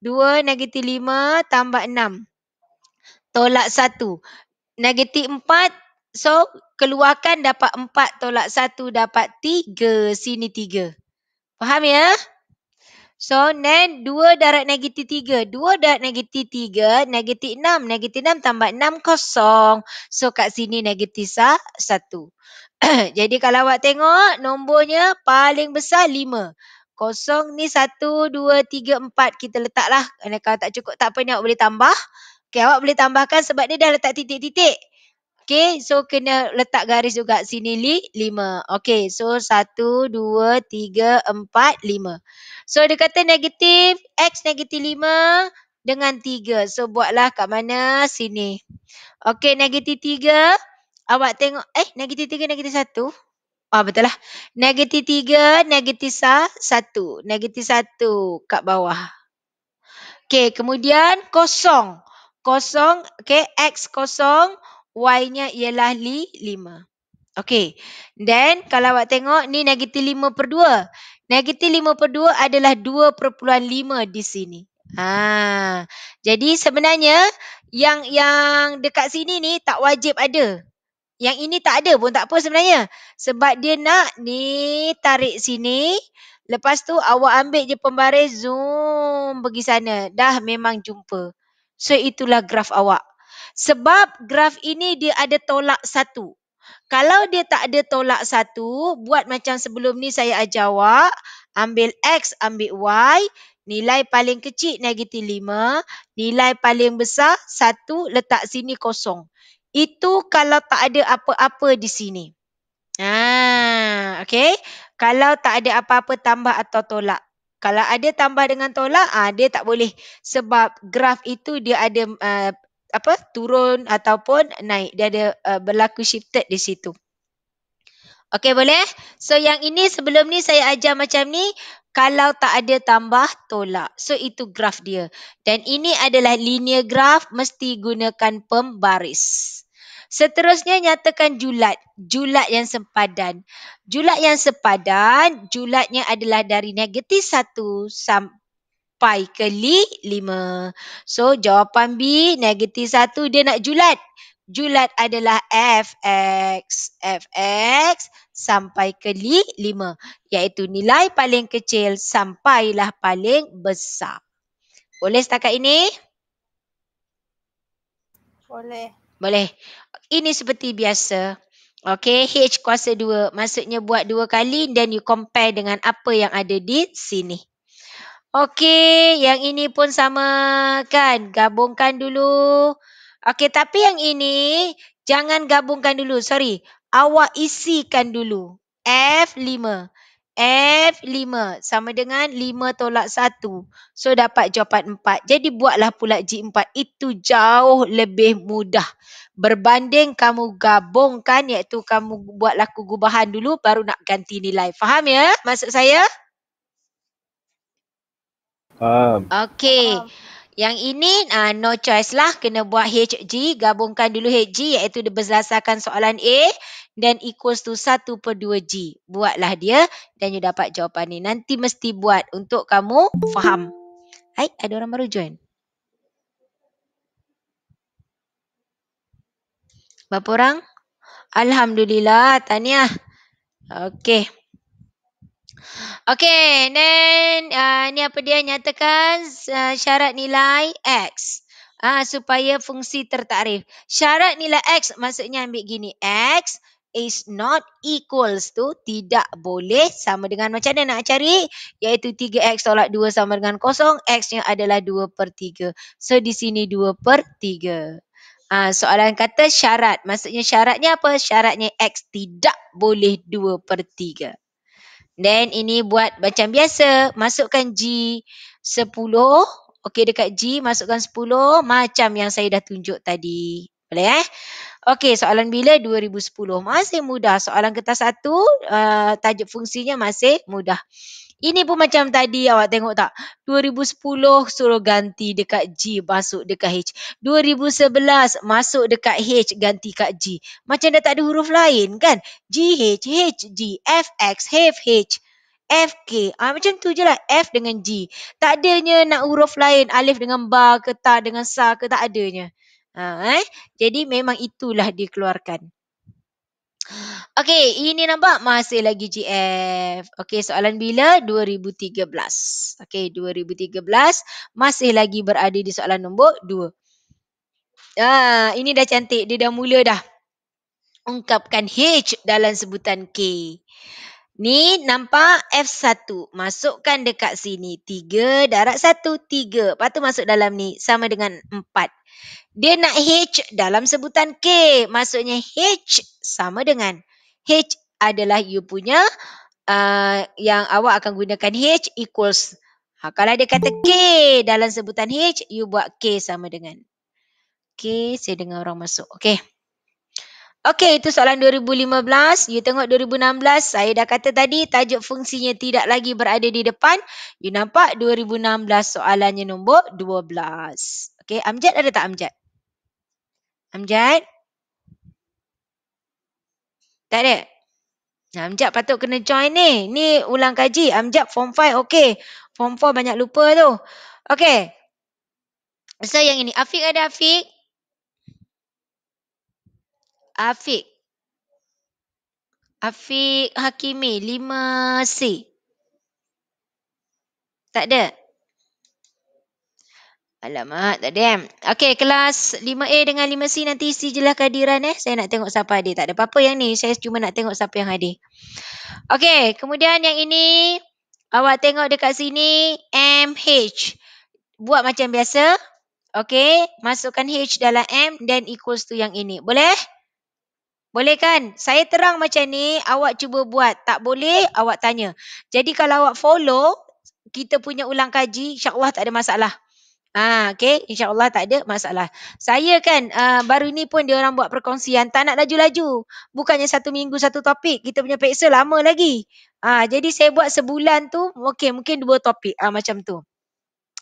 Dua negatif lima tambah enam tolak satu. Negatif empat, so keluarkan dapat empat, tolak satu dapat tiga, sini tiga. Faham ya? So, then dua darat negatif tiga. Dua darat negatif tiga, negatif enam. Negatif enam tambah enam kosong. So, kat sini negatif satu. Jadi, kalau awak tengok, nombornya paling besar lima. Kosong ni satu, dua, tiga, empat kita letaklah. Kalau tak cukup, tak apa ni awak boleh tambah. Okay, awak boleh tambahkan sebab dia dah letak titik-titik. Okay, so kena letak garis juga sini li, lima. Okay, so satu, dua, tiga, empat, lima. So dia kata negatif, X negatif lima dengan tiga. So buatlah kat mana? Sini. Okay, negatif tiga. Awak tengok, eh negatif tiga, negatif satu. Ah betul lah. Negatif tiga, negatif satu. Negatif satu kat bawah. Okay, kemudian kosong kosong, okay, x kosong, y-nya ialah li, lima Okay, then kalau awak tengok ni negatif lima per dua Negatif lima per dua adalah dua perpuluhan lima di sini. Ha. Jadi sebenarnya yang yang dekat sini ni tak wajib ada. Yang ini tak ada pun tak apa sebenarnya. Sebab dia nak ni tarik sini. Lepas tu awak ambil je pembaris zoom pergi sana. Dah memang jumpa. So itulah graf awak. Sebab graf ini dia ada tolak satu. Kalau dia tak ada tolak satu, buat macam sebelum ni saya ajar awak. Ambil X, ambil Y. Nilai paling kecil negatif lima. Nilai paling besar 1. letak sini kosong. Itu kalau tak ada apa-apa di sini. Ah, okay. Kalau tak ada apa-apa tambah atau tolak. Kalau ada tambah dengan tolak, ah dia tak boleh sebab graf itu dia ada uh, apa turun ataupun naik. Dia ada uh, berlaku shifted di situ. Okey boleh? So yang ini sebelum ni saya ajar macam ni. Kalau tak ada tambah, tolak. So itu graf dia. Dan ini adalah linear graf mesti gunakan pembaris. Seterusnya nyatakan julat. Julat yang sempadan. Julat yang sempadan, julatnya adalah dari negatif 1 sampai ke lima. So jawapan B, negatif satu dia nak julat. Julat adalah fx, fx sampai ke lima, Iaitu nilai paling kecil sampailah paling besar. Boleh setakat ini? Boleh. Boleh ini seperti biasa. Okay, H kuasa 2. Maksudnya buat dua kali dan you compare dengan apa yang ada di sini. Okay, yang ini pun sama kan. Gabungkan dulu. Okay, tapi yang ini jangan gabungkan dulu. Sorry, awak isikan dulu. F5. F5 sama dengan 5 tolak 1. So dapat jawapan 4. Jadi buatlah pula G4. Itu jauh lebih mudah. Berbanding kamu gabungkan iaitu kamu buat laku gubahan dulu baru nak ganti nilai. Faham ya Masuk saya? Faham. Okay. Faham. Yang ini uh, no choice lah kena buat HG gabungkan dulu HG iaitu berdasarkan soalan A dan equals tu 1 per 2 G. Buatlah dia dan you dapat jawapan ni. Nanti mesti buat untuk kamu faham. Hai, ada orang baru join? Berapa orang? Alhamdulillah, tahniah. Okay. Okay, then uh, ni apa dia nyatakan uh, syarat nilai X. Ah uh, supaya fungsi tertarif. Syarat nilai X maksudnya ambil gini X is not equals tu tidak boleh sama dengan macam mana nak cari iaitu 3x tolak 2 sama dengan kosong x nya adalah 2 per 3 so di sini 2 per 3 Ah soalan kata syarat maksudnya syaratnya apa syaratnya x tidak boleh 2 per 3 Then ini buat macam biasa masukkan G 10 Okey dekat G masukkan 10 macam yang saya dah tunjuk tadi Boleh eh? Okey, soalan bila 2010. Masih mudah. Soalan kertas satu, uh, tajuk fungsinya masih mudah. Ini pun macam tadi awak tengok tak? 2010 suruh ganti dekat G masuk dekat H. 2011 masuk dekat H ganti kat G. Macam dah tak ada huruf lain kan? G, H, H, G, F, X, H, H. F, K. Ha, macam tu je lah. F dengan G. Tak adanya nak huruf lain. Alif dengan ba ke tak dengan sa ke tak adanya. Ha, eh? Jadi memang itulah dikeluarkan. Okey, ini nampak masih lagi GF. Okey, soalan bila? 2013. Okey, 2013 masih lagi berada di soalan nombor 2. Ah, ha, ini dah cantik. Dia dah mula dah. Ungkapkan H dalam sebutan K. Ni nampak F1. Masukkan dekat sini. 3 darat 1, 3. Lepas tu masuk dalam ni. Sama dengan 4. Dia nak H dalam sebutan K. Maksudnya H sama dengan. H adalah you punya uh, yang awak akan gunakan H equals. Ha, kalau dia kata K dalam sebutan H, you buat K sama dengan. K saya dengar orang masuk. Okay. Okay itu soalan 2015. You tengok 2016 saya dah kata tadi tajuk fungsinya tidak lagi berada di depan. You nampak 2016 soalannya nombor 12. Okay, Amjad ada tak Amjad? Amjad? Tak ada? Nah, Amjad patut kena join ni. Ni ulang kaji. Amjad form 5, okay. Form 4 banyak lupa tu. Okay. So yang ini, Afiq ada Afiq? Afiq. Afiq Hakimi, 5C. Tak ada? Alamak, tak ada Okey, kelas 5A dengan 5C nanti isi je lah kehadiran eh. Saya nak tengok siapa ada. Tak ada apa-apa yang ni. Saya cuma nak tengok siapa yang ada. Okey, kemudian yang ini. Awak tengok dekat sini. MH. Buat macam biasa. Okey, masukkan H dalam M dan equals tu yang ini. Boleh? Boleh kan? Saya terang macam ni, awak cuba buat. Tak boleh, awak tanya. Jadi kalau awak follow, kita punya ulang kaji, insyaAllah tak ada masalah. Ah, okay. InsyaAllah tak ada masalah. Saya kan uh, baru ni pun dia orang buat perkongsian. Tak nak laju-laju. Bukannya satu minggu satu topik. Kita punya peksa lama lagi. Ah, jadi saya buat sebulan tu okay, mungkin dua topik ah, macam tu.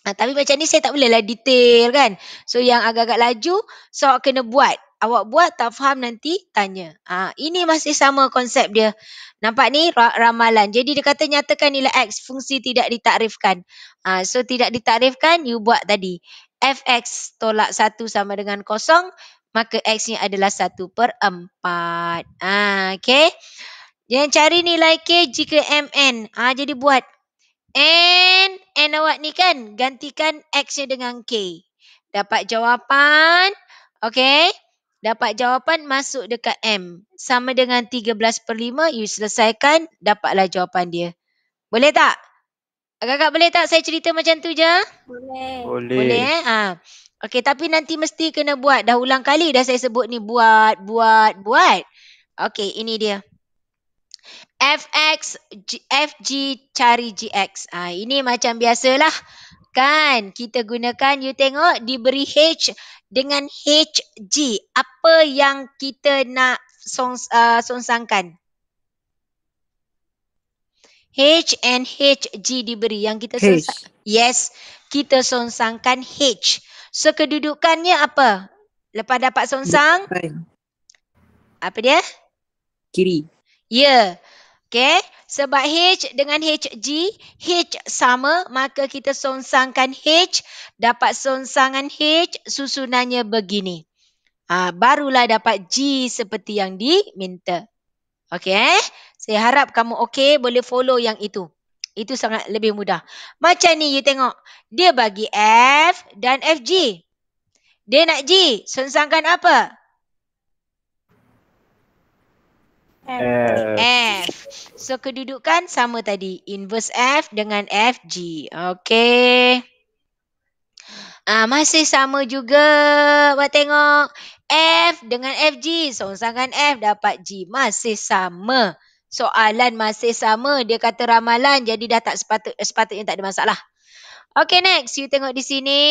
Ah, tapi macam ni saya tak bolehlah detail kan. So yang agak-agak laju so kena buat awak buat tak faham nanti tanya. Ha, ini masih sama konsep dia. Nampak ni ramalan. Jadi dia kata nyatakan nilai X fungsi tidak ditakrifkan. Ha, so tidak ditakrifkan you buat tadi. Fx tolak 1 sama dengan kosong, maka X ni adalah 1 per 4. Ha, okay. Jangan cari nilai K jika MN. Ha, ah, jadi buat N, N awak ni kan gantikan X nya dengan K. Dapat jawapan. Okay dapat jawapan masuk dekat M. Sama dengan 13 per 5, you selesaikan, dapatlah jawapan dia. Boleh tak? Agak-agak boleh tak saya cerita macam tu je? Boleh. Boleh. Boleh eh? Ha. Okey, tapi nanti mesti kena buat. Dah ulang kali dah saya sebut ni. Buat, buat, buat. Okey, ini dia. FX, FG cari GX. Ha, ini macam biasalah. lah. Kan kita gunakan you tengok diberi H dengan HG. Apa yang kita nak song, uh, songsangkan? H and HG diberi yang kita songsangkan. Yes, kita songsangkan H. So kedudukannya apa? Lepas dapat songsang. Apa dia? Kiri. Ya. Yeah. Okay. Sebab H dengan HG, H sama, maka kita sonsangkan H, dapat sonsangan H, susunannya begini. Ha, barulah dapat G seperti yang diminta. Okey, eh? saya harap kamu okey, boleh follow yang itu. Itu sangat lebih mudah. Macam ni, you tengok. Dia bagi F dan FG. Dia nak G, sonsangkan apa? F. F. So kedudukan sama tadi. Inverse F dengan FG. Okay. Ah, masih sama juga. Buat tengok. F dengan FG. Songsangan F dapat G. Masih sama. Soalan masih sama. Dia kata ramalan jadi dah tak sepatut, eh, sepatutnya tak ada masalah. Okay next. You tengok di sini.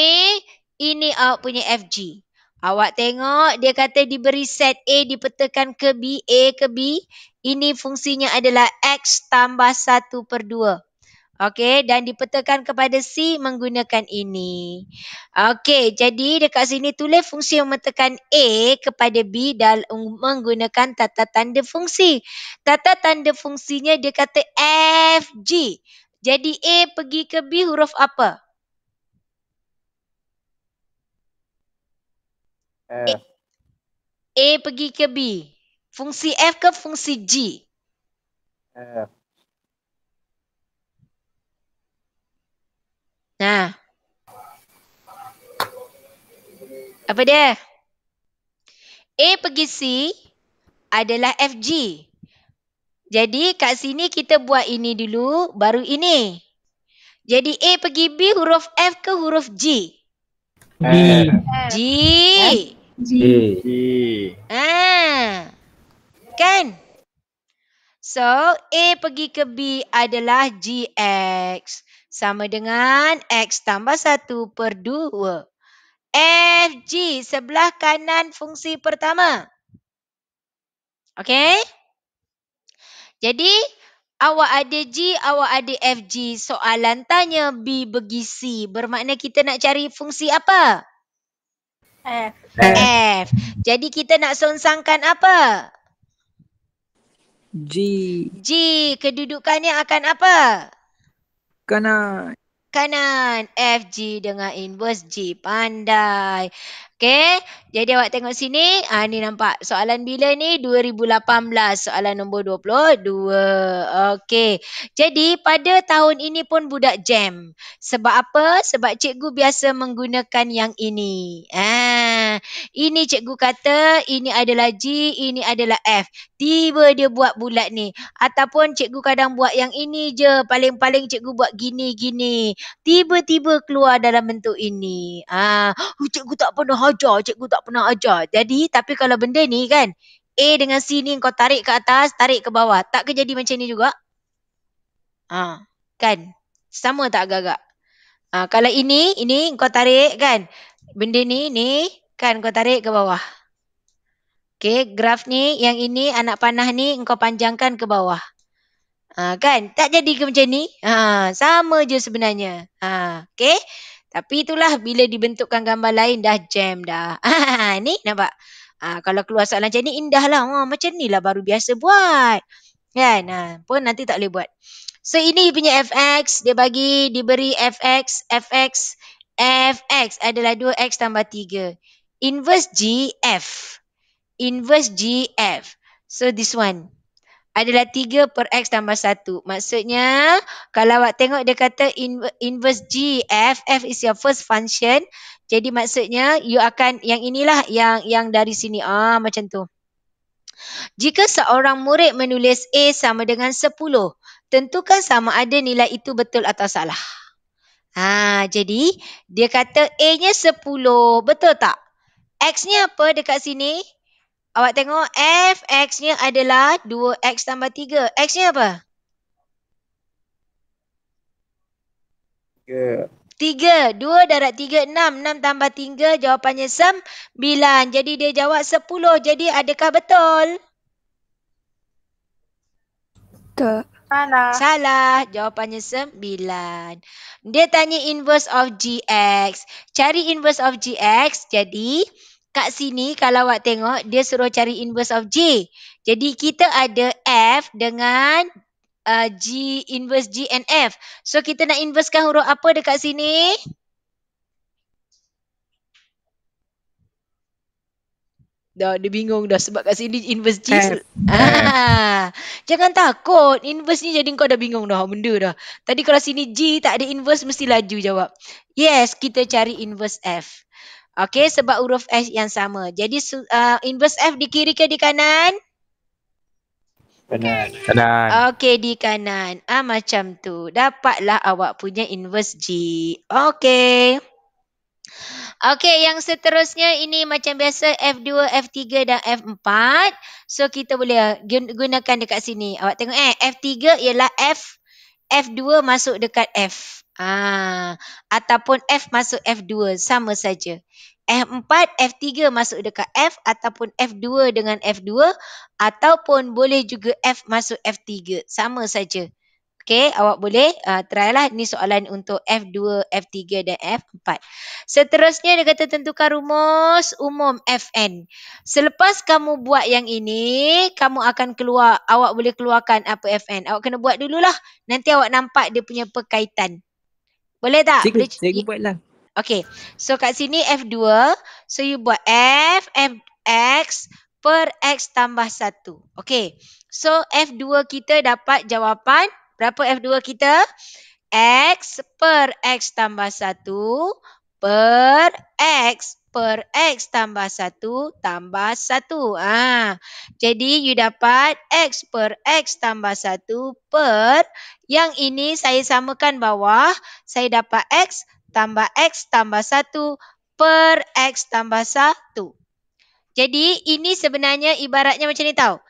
Ini out punya FG. Awak tengok dia kata diberi set A dipetakan ke B, A ke B. Ini fungsinya adalah X tambah 1 per 2. Okey dan dipetakan kepada C menggunakan ini. Okey jadi dekat sini tulis fungsi yang memetakan A kepada B dan um, menggunakan tata tanda fungsi. Tata tanda fungsinya dia kata F, G. Jadi A pergi ke B huruf apa? Eh, A pergi ke B. Fungsi F ke fungsi G? F. Nah. Apa dia? A pergi C adalah FG. Jadi kat sini kita buat ini dulu, baru ini. Jadi A pergi B huruf F ke huruf G? B. G. F. G. G. Ah. Kan? So, A pergi ke B adalah GX. Sama dengan X tambah 1 per 2. FG, sebelah kanan fungsi pertama. Okay? Jadi, awak ada G, awak ada FG. Soalan tanya B bagi C. Bermakna kita nak cari fungsi apa? Apa? F. F. Jadi kita nak songsangkan apa? G. G. Kedudukannya akan apa? Kanan. Kanan. F, G dengan inverse G. Pandai. Okay. Jadi awak tengok sini. Ah, ha, ni nampak. Soalan bila ni? 2018. Soalan nombor 22. Okay. Jadi pada tahun ini pun budak jam. Sebab apa? Sebab cikgu biasa menggunakan yang ini. Eh? Ini cikgu kata, ini adalah G, ini adalah F. Tiba dia buat bulat ni. Ataupun cikgu kadang buat yang ini je. Paling-paling cikgu buat gini-gini. Tiba-tiba keluar dalam bentuk ini. Ah, uh, cikgu tak pernah ajar, cikgu tak pernah ajar. Jadi, tapi kalau benda ni kan, A dengan C ni kau tarik ke atas, tarik ke bawah. Tak ke jadi macam ni juga? Ah, kan? Sama tak agak-agak? Ah, kalau ini, ini kau tarik kan. Benda ni, ni. Kan kau tarik ke bawah. Okay, graf ni yang ini anak panah ni kau panjangkan ke bawah. Ha, kan? Tak jadi ke macam ni? Ha, sama je sebenarnya. Ha, okay? Tapi itulah bila dibentukkan gambar lain dah jam dah. Ha, ni nampak? Ha, kalau keluar soalan macam ni indah lah. Ha, macam ni lah baru biasa buat. Kan? Ha, pun nanti tak boleh buat. So ini punya fx. Dia bagi, diberi fx, fx, fx. Adalah 2x tambah 3 inverse GF. Inverse GF. So this one adalah 3 per X tambah 1. Maksudnya kalau awak tengok dia kata inverse GF. F is your first function. Jadi maksudnya you akan yang inilah yang yang dari sini. Ah macam tu. Jika seorang murid menulis A sama dengan 10. Tentukan sama ada nilai itu betul atau salah. Ah, jadi dia kata A-nya 10. Betul tak? X-nya apa dekat sini? Awak tengok F X-nya adalah 2X tambah 3. X-nya apa? 3. 2 darat 3, 6. 6 tambah 3, jawapannya 9. Jadi dia jawab 10. Jadi adakah betul? Tak. Salah. Salah. Jawapannya 9. Dia tanya inverse of GX. Cari inverse of GX. Jadi kat sini kalau awak tengok dia suruh cari inverse of J. Jadi kita ada F dengan uh, G inverse G and F. So kita nak inversekan huruf apa dekat sini? Dah dia bingung dah sebab kat sini inverse G. F. Ah. Ah. Jangan takut. Inverse ni jadi kau dah bingung dah benda dah. Tadi kalau sini G tak ada inverse mesti laju jawab. Yes, kita cari inverse F. Okey sebab huruf S yang sama. Jadi uh, inverse F di kiri ke di kanan? Kanan. Kanan. Okey di kanan. Ah macam tu. Dapatlah awak punya inverse G. Okey. Okey yang seterusnya ini macam biasa F2, F3 dan F4. So kita boleh gunakan dekat sini. Awak tengok eh F3 ialah F F2 masuk dekat F. Ah, ataupun F masuk F2 sama saja. F4, F3 masuk dekat F ataupun F2 dengan F2 ataupun boleh juga F masuk F3 sama saja. Okay, awak boleh uh, try lah. Ini soalan untuk F2, F3 dan F4. Seterusnya dia kata tentukan rumus umum Fn. Selepas kamu buat yang ini, kamu akan keluar, awak boleh keluarkan apa Fn. Awak kena buat dululah. Nanti awak nampak dia punya perkaitan. Boleh tak? Cikgu, Boleh, cikgu buat lah. Okay. So kat sini F2. So you buat F, F, X per X tambah 1. Okay. So F2 kita dapat jawapan. Berapa F2 kita? X per X tambah 1 per X per X tambah 1 tambah 1. Ah, ha. jadi you dapat X per X tambah 1 per yang ini saya samakan bawah. Saya dapat X tambah X tambah 1 per X tambah 1. Jadi ini sebenarnya ibaratnya macam ni tau.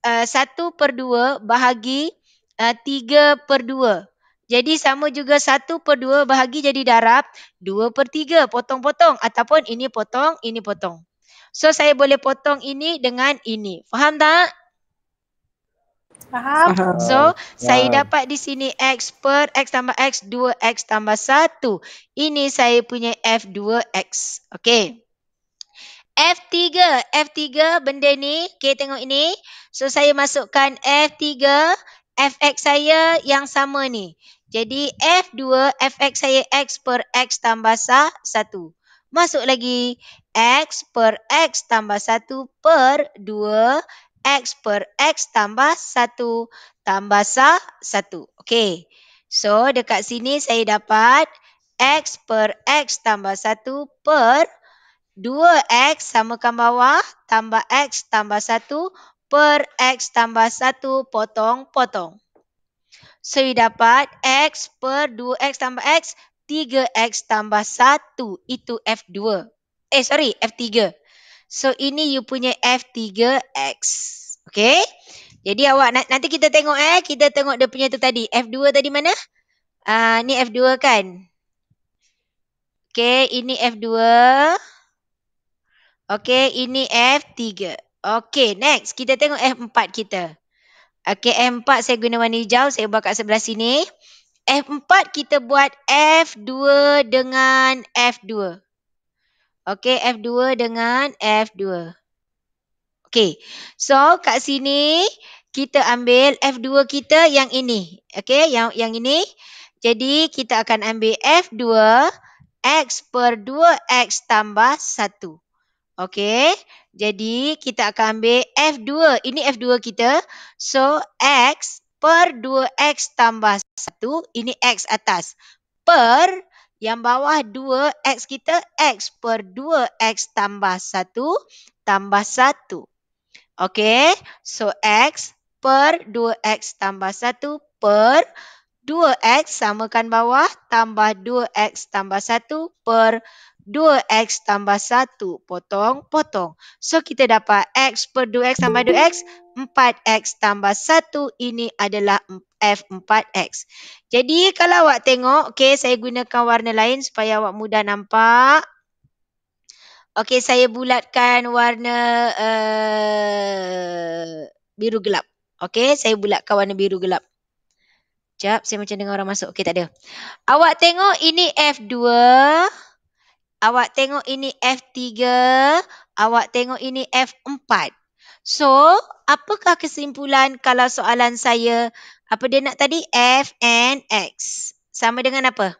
Uh, eh, 1 per 2 bahagi uh, eh, 3 per 2. Jadi sama juga 1 per 2 bahagi jadi darab 2 per 3 potong-potong ataupun ini potong, ini potong. So saya boleh potong ini dengan ini. Faham tak? Faham. So wow. saya dapat di sini x per x tambah x 2x tambah 1. Ini saya punya f 2x. Okay. F3, F3 benda ni, okay tengok ini. So saya masukkan F3, Fx saya yang sama ni. Jadi F2 Fx saya X per X tambah sa 1. Masuk lagi. X per X tambah 1 per 2 X per X tambah 1 tambah sa 1. Okey. So dekat sini saya dapat X per X tambah 1 per 2X samakan bawah tambah X tambah 1 per X tambah 1 potong-potong. Saya dapat X per 2X tambah X 3X tambah 1 Itu F2 Eh sorry F3 So ini you punya F3X Okay Jadi awak nanti kita tengok eh Kita tengok dia punya tu tadi F2 tadi mana uh, Ni F2 kan Okay ini F2 Okay ini F3 Okay next kita tengok F4 kita Okay, M4 saya guna warna hijau. Saya buat kat sebelah sini. F4 kita buat F2 dengan F2. okey F2 dengan F2. okey so kat sini kita ambil F2 kita yang ini. okey yang yang ini. Jadi kita akan ambil F2 X per 2X tambah 1. okey jadi kita akan ambil F2. Ini F2 kita. So X per 2X tambah 1. Ini X atas. Per yang bawah 2X kita. X per 2X tambah 1 tambah 1. Okay. So X per 2X tambah 1 per 2X. Samakan bawah tambah 2X tambah 1 per 2. 2x tambah 1 potong potong. So kita dapat x per 2x tambah 2x 4x tambah 1 ini adalah F4X. Jadi kalau awak tengok, okay, saya gunakan warna lain supaya awak mudah nampak. Okay, saya bulatkan warna uh, biru gelap. Okay, saya bulatkan warna biru gelap. Sekejap, saya macam dengar orang masuk. Okay, takde. Awak tengok ini F2. Awak tengok ini F3. Awak tengok ini F4. So, apakah kesimpulan kalau soalan saya, apa dia nak tadi? F and X. Sama dengan apa?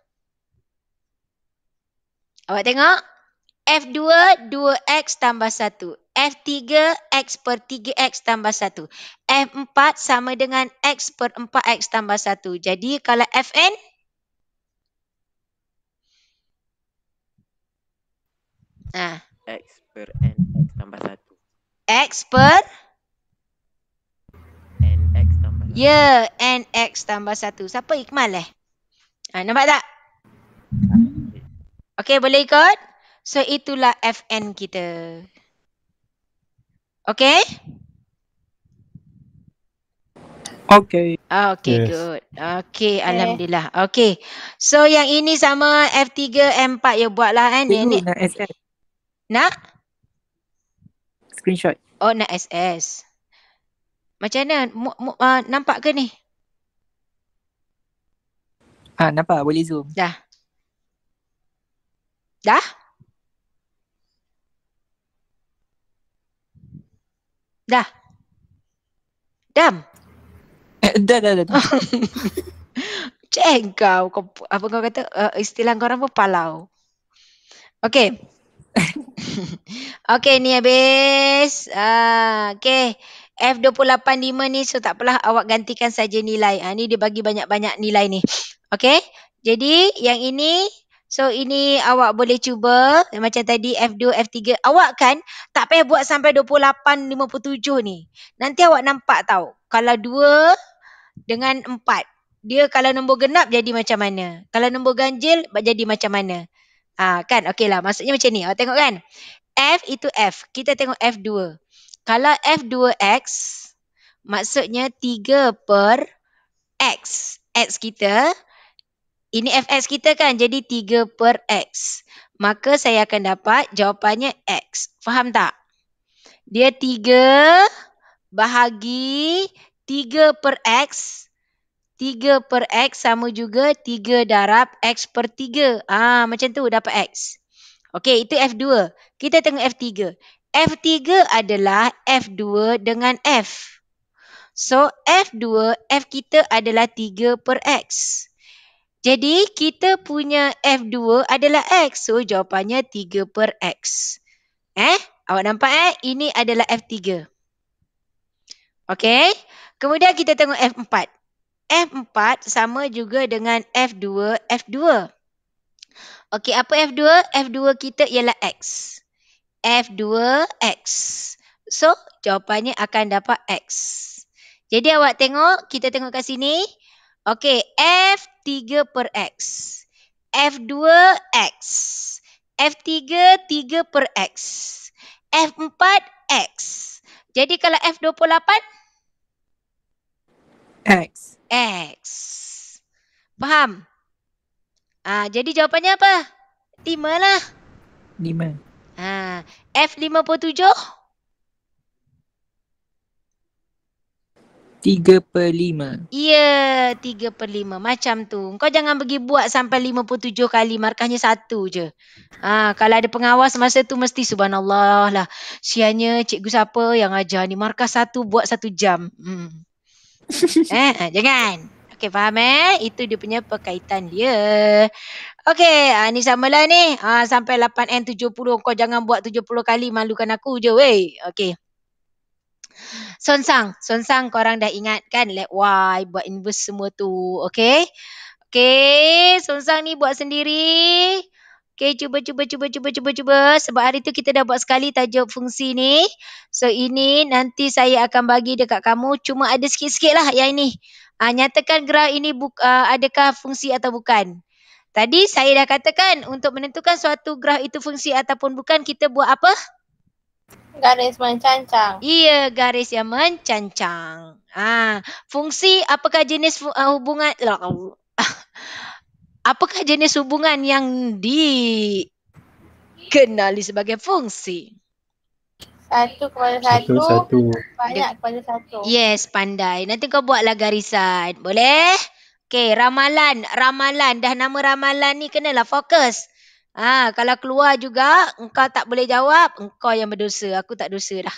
Awak tengok. F2, 2X tambah 1. F3, X per 3X tambah 1. F4 sama dengan X per 4X tambah 1. Jadi, kalau Fn, Ah. Ha. X per N X tambah 1. X per? N X tambah 1. Ya, N X tambah 1. Siapa ikmal eh? Ah, nampak tak? Okay, boleh ikut? So, itulah Fn kita. Okay? Okay. Ah, okay, yes. good. Okay, okay, alhamdulillah. Okay. So, yang ini sama F3, M4 ya buatlah kan. Ini nak SS. Nak? Screenshot. Oh, nak SS. Macam mana? M- m- uh, ah, nampak ke ni? Ha, nampak. Boleh zoom. Dah. Dah? Dah. Dam. Eh, dah, dah, dah. Cek kau, kau, apa kau kata uh, istilah kau orang pun palau. Okay, okay ni habis. Uh, okay. F285 ni so tak apalah awak gantikan saja nilai. Ha, ni dia bagi banyak-banyak nilai ni. Okay. Jadi yang ini. So ini awak boleh cuba. Macam tadi F2, F3. Awak kan tak payah buat sampai 28, 57 ni. Nanti awak nampak tau. Kalau 2 dengan 4. Dia kalau nombor genap jadi macam mana. Kalau nombor ganjil jadi macam mana. Ah kan okay lah maksudnya macam ni. Awak ah, tengok kan. F itu F. Kita tengok F2. Kalau F2X maksudnya 3 per X. X kita. Ini Fx kita kan jadi 3 per X. Maka saya akan dapat jawapannya X. Faham tak? Dia 3 bahagi 3 per X. Tiga per X sama juga tiga darab X per tiga. Ah, macam tu dapat X. Okey, itu f dua. Kita tengok f tiga. f tiga adalah f dua dengan F. So, f dua F kita adalah tiga per X. Jadi, kita punya f dua adalah X. So, jawapannya tiga per X. Eh, awak nampak eh? Ini adalah f tiga. Okey. Kemudian kita tengok F4. F4 sama juga dengan F2, F2. Okey, apa F2? F2 kita ialah X. F2, X. So, jawapannya akan dapat X. Jadi awak tengok, kita tengok kat sini. Okey, F3 per X. F2, X. F3, 3 per X. F4, X. Jadi kalau F28, X. X. Faham? Ah, jadi jawapannya apa? 5 lah. 5. Ah, F57? 3 per 5. Ya, 3 per 5. Macam tu. Kau jangan pergi buat sampai 57 kali. Markahnya satu je. Ha, kalau ada pengawas masa tu mesti subhanallah lah. Sianya cikgu siapa yang ajar ni. Markah satu buat satu jam. Hmm. Eh, eh, jangan. Okay faham eh? Itu dia punya perkaitan dia. Okay uh, ah, ni samalah ni. Uh, sampai 8N70 kau jangan buat 70 kali malukan aku je weh. Okay. Sonsang. Sonsang korang dah ingat kan? Let why buat inverse semua tu. Okay. Okay. Sonsang ni buat sendiri. Okay, cuba, cuba, cuba, cuba, cuba, cuba. Sebab hari tu kita dah buat sekali tajuk fungsi ni. So, ini nanti saya akan bagi dekat kamu. Cuma ada sikit-sikit lah yang ini. Ha, nyatakan graf ini bu- ah, adakah fungsi atau bukan. Tadi saya dah katakan untuk menentukan suatu graf itu fungsi ataupun bukan, kita buat apa? Garis mencancang. Iya, garis yang mencancang. Ha, fungsi apakah jenis fu- uh, hubungan... apakah jenis hubungan yang dikenali sebagai fungsi? Satu kepada satu, satu, satu. banyak kepada satu. Yes, pandai. Nanti kau buatlah garisan. Boleh? Okay, ramalan. Ramalan. Dah nama ramalan ni kenalah fokus. Ha, kalau keluar juga, engkau tak boleh jawab, engkau yang berdosa. Aku tak dosa dah.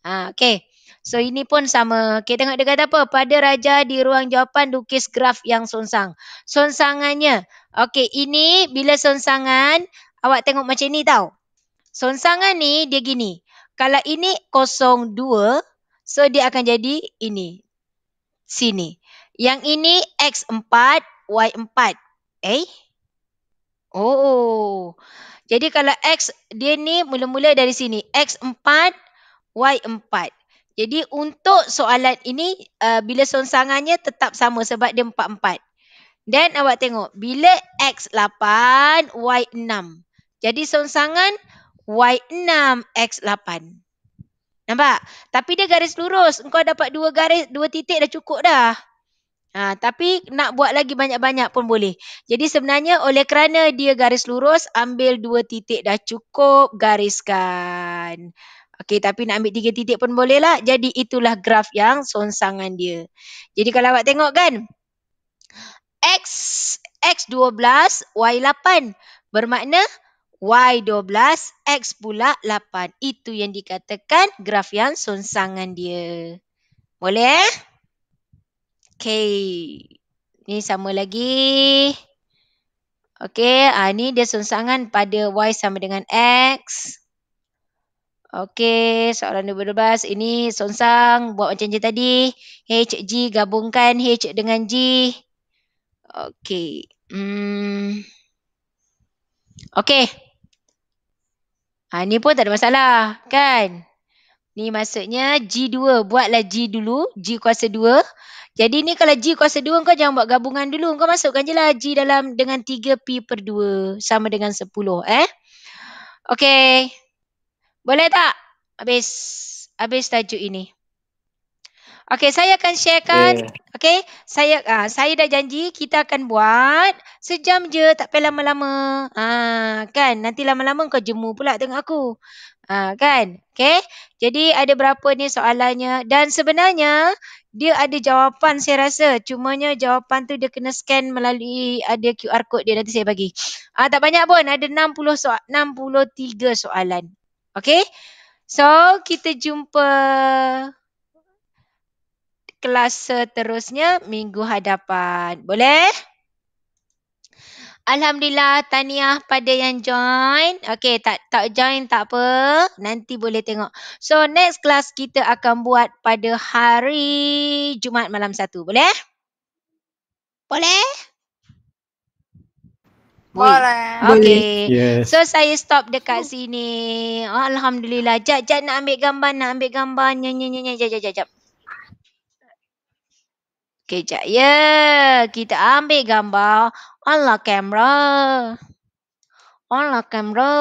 Ha, okay. So ini pun sama. Okay, tengok dia kata apa? Pada raja di ruang jawapan lukis graf yang sonsang. Sonsangannya. Okay, ini bila sonsangan, awak tengok macam ni tau. Sonsangan ni dia gini. Kalau ini kosong dua, so dia akan jadi ini. Sini. Yang ini X4, Y4. Eh? Oh. Jadi kalau X, dia ni mula-mula dari sini. X4, Y4. Jadi untuk soalan ini uh, bila sonsangannya tetap sama sebab dia empat-empat. Then awak tengok bila X 8, Y 6. Jadi sonsangan Y 6, X 8. Nampak? Tapi dia garis lurus. Engkau dapat dua garis, dua titik dah cukup dah. Ha, tapi nak buat lagi banyak-banyak pun boleh. Jadi sebenarnya oleh kerana dia garis lurus, ambil dua titik dah cukup, Gariskan. Okey, tapi nak ambil tiga titik pun boleh lah. Jadi itulah graf yang sonsangan dia. Jadi kalau awak tengok kan, X, X12, Y8. Bermakna Y12, X pula 8. Itu yang dikatakan graf yang sonsangan dia. Boleh eh? Okey. Ni sama lagi. Okey, ah, ni dia sonsangan pada Y sama dengan X. Okey, soalan 12. Ini Sonsang buat macam je tadi. H, G gabungkan H dengan G. Okey. Hmm. Okey. Ha, ni pun tak ada masalah, kan? Ni maksudnya G2. Buatlah G dulu. G kuasa 2. Jadi ni kalau G kuasa 2, kau jangan buat gabungan dulu. Kau masukkan je lah G dalam dengan 3P per 2. Sama dengan 10, eh? Okey. Boleh tak? Habis habis tajuk ini. Okey, saya akan sharekan. Yeah. Okey, saya uh, saya dah janji kita akan buat sejam je, tak payah lama-lama. Ha, kan? Nanti lama-lama kau jemu pula tengok aku. Ha, kan? Okey. Jadi ada berapa ni soalannya dan sebenarnya dia ada jawapan saya rasa. Cumanya jawapan tu dia kena scan melalui ada QR code dia nanti saya bagi. Ah tak banyak pun, ada 60 soal, 63 soalan. Okay. So kita jumpa kelas seterusnya minggu hadapan. Boleh? Alhamdulillah taniah pada yang join. Okay tak tak join tak apa. Nanti boleh tengok. So next kelas kita akan buat pada hari Jumaat malam satu. Boleh? Boleh? Boleh. Okay. Yes. So saya stop dekat sini. oh Alhamdulillah. Jap, jap nak ambil gambar, nak ambil gambar. Nyanyi, nyanyi, nyanyi. Jap, jap, jap, jap. Okay, jap. Ya, yeah. kita ambil gambar. allah kamera. allah kamera.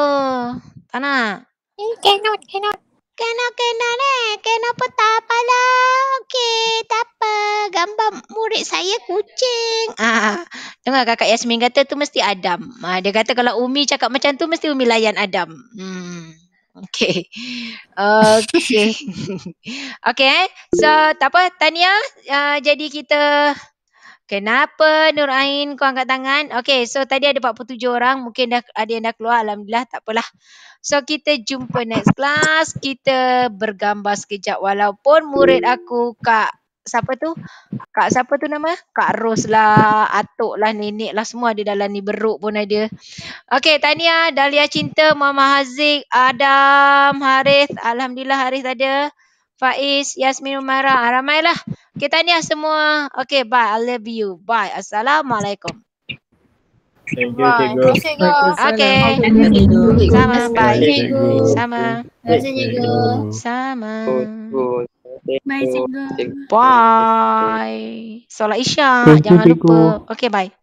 Tak nak? Eh, cannot, cannot. Kena kena ni. Kena pun tak lah. Okey. Tak apa. Gambar murid saya kucing. Ah, Tengok kakak Yasmin kata tu mesti Adam. Ah, dia kata kalau Umi cakap macam tu mesti Umi layan Adam. Hmm. Okay. Okay. okay. Eh. So tak apa. Tania. Uh, jadi kita Kenapa Nur Ain kau angkat tangan? Okay, so tadi ada 47 orang. Mungkin dah, ada yang dah keluar. Alhamdulillah, tak apalah. So kita jumpa next class. Kita bergambar sekejap walaupun murid aku Kak siapa tu? Kak siapa tu nama? Kak Ros lah, Atok lah, Nenek lah semua ada dalam ni beruk pun ada. Okay, Tania, Dahlia Cinta, Mama Haziq, Adam, Harith, Alhamdulillah Harith ada. Faiz, Yasmin Umairah, ramailah. Okay, Tania semua. Okay, bye. I love you. Bye. Assalamualaikum. Thank you, Cikgu. Okay. Sama, bye. Sama. Sama. Bye, Cikgu. Bye. Solat Isya. Jangan lupa. Okay, bye.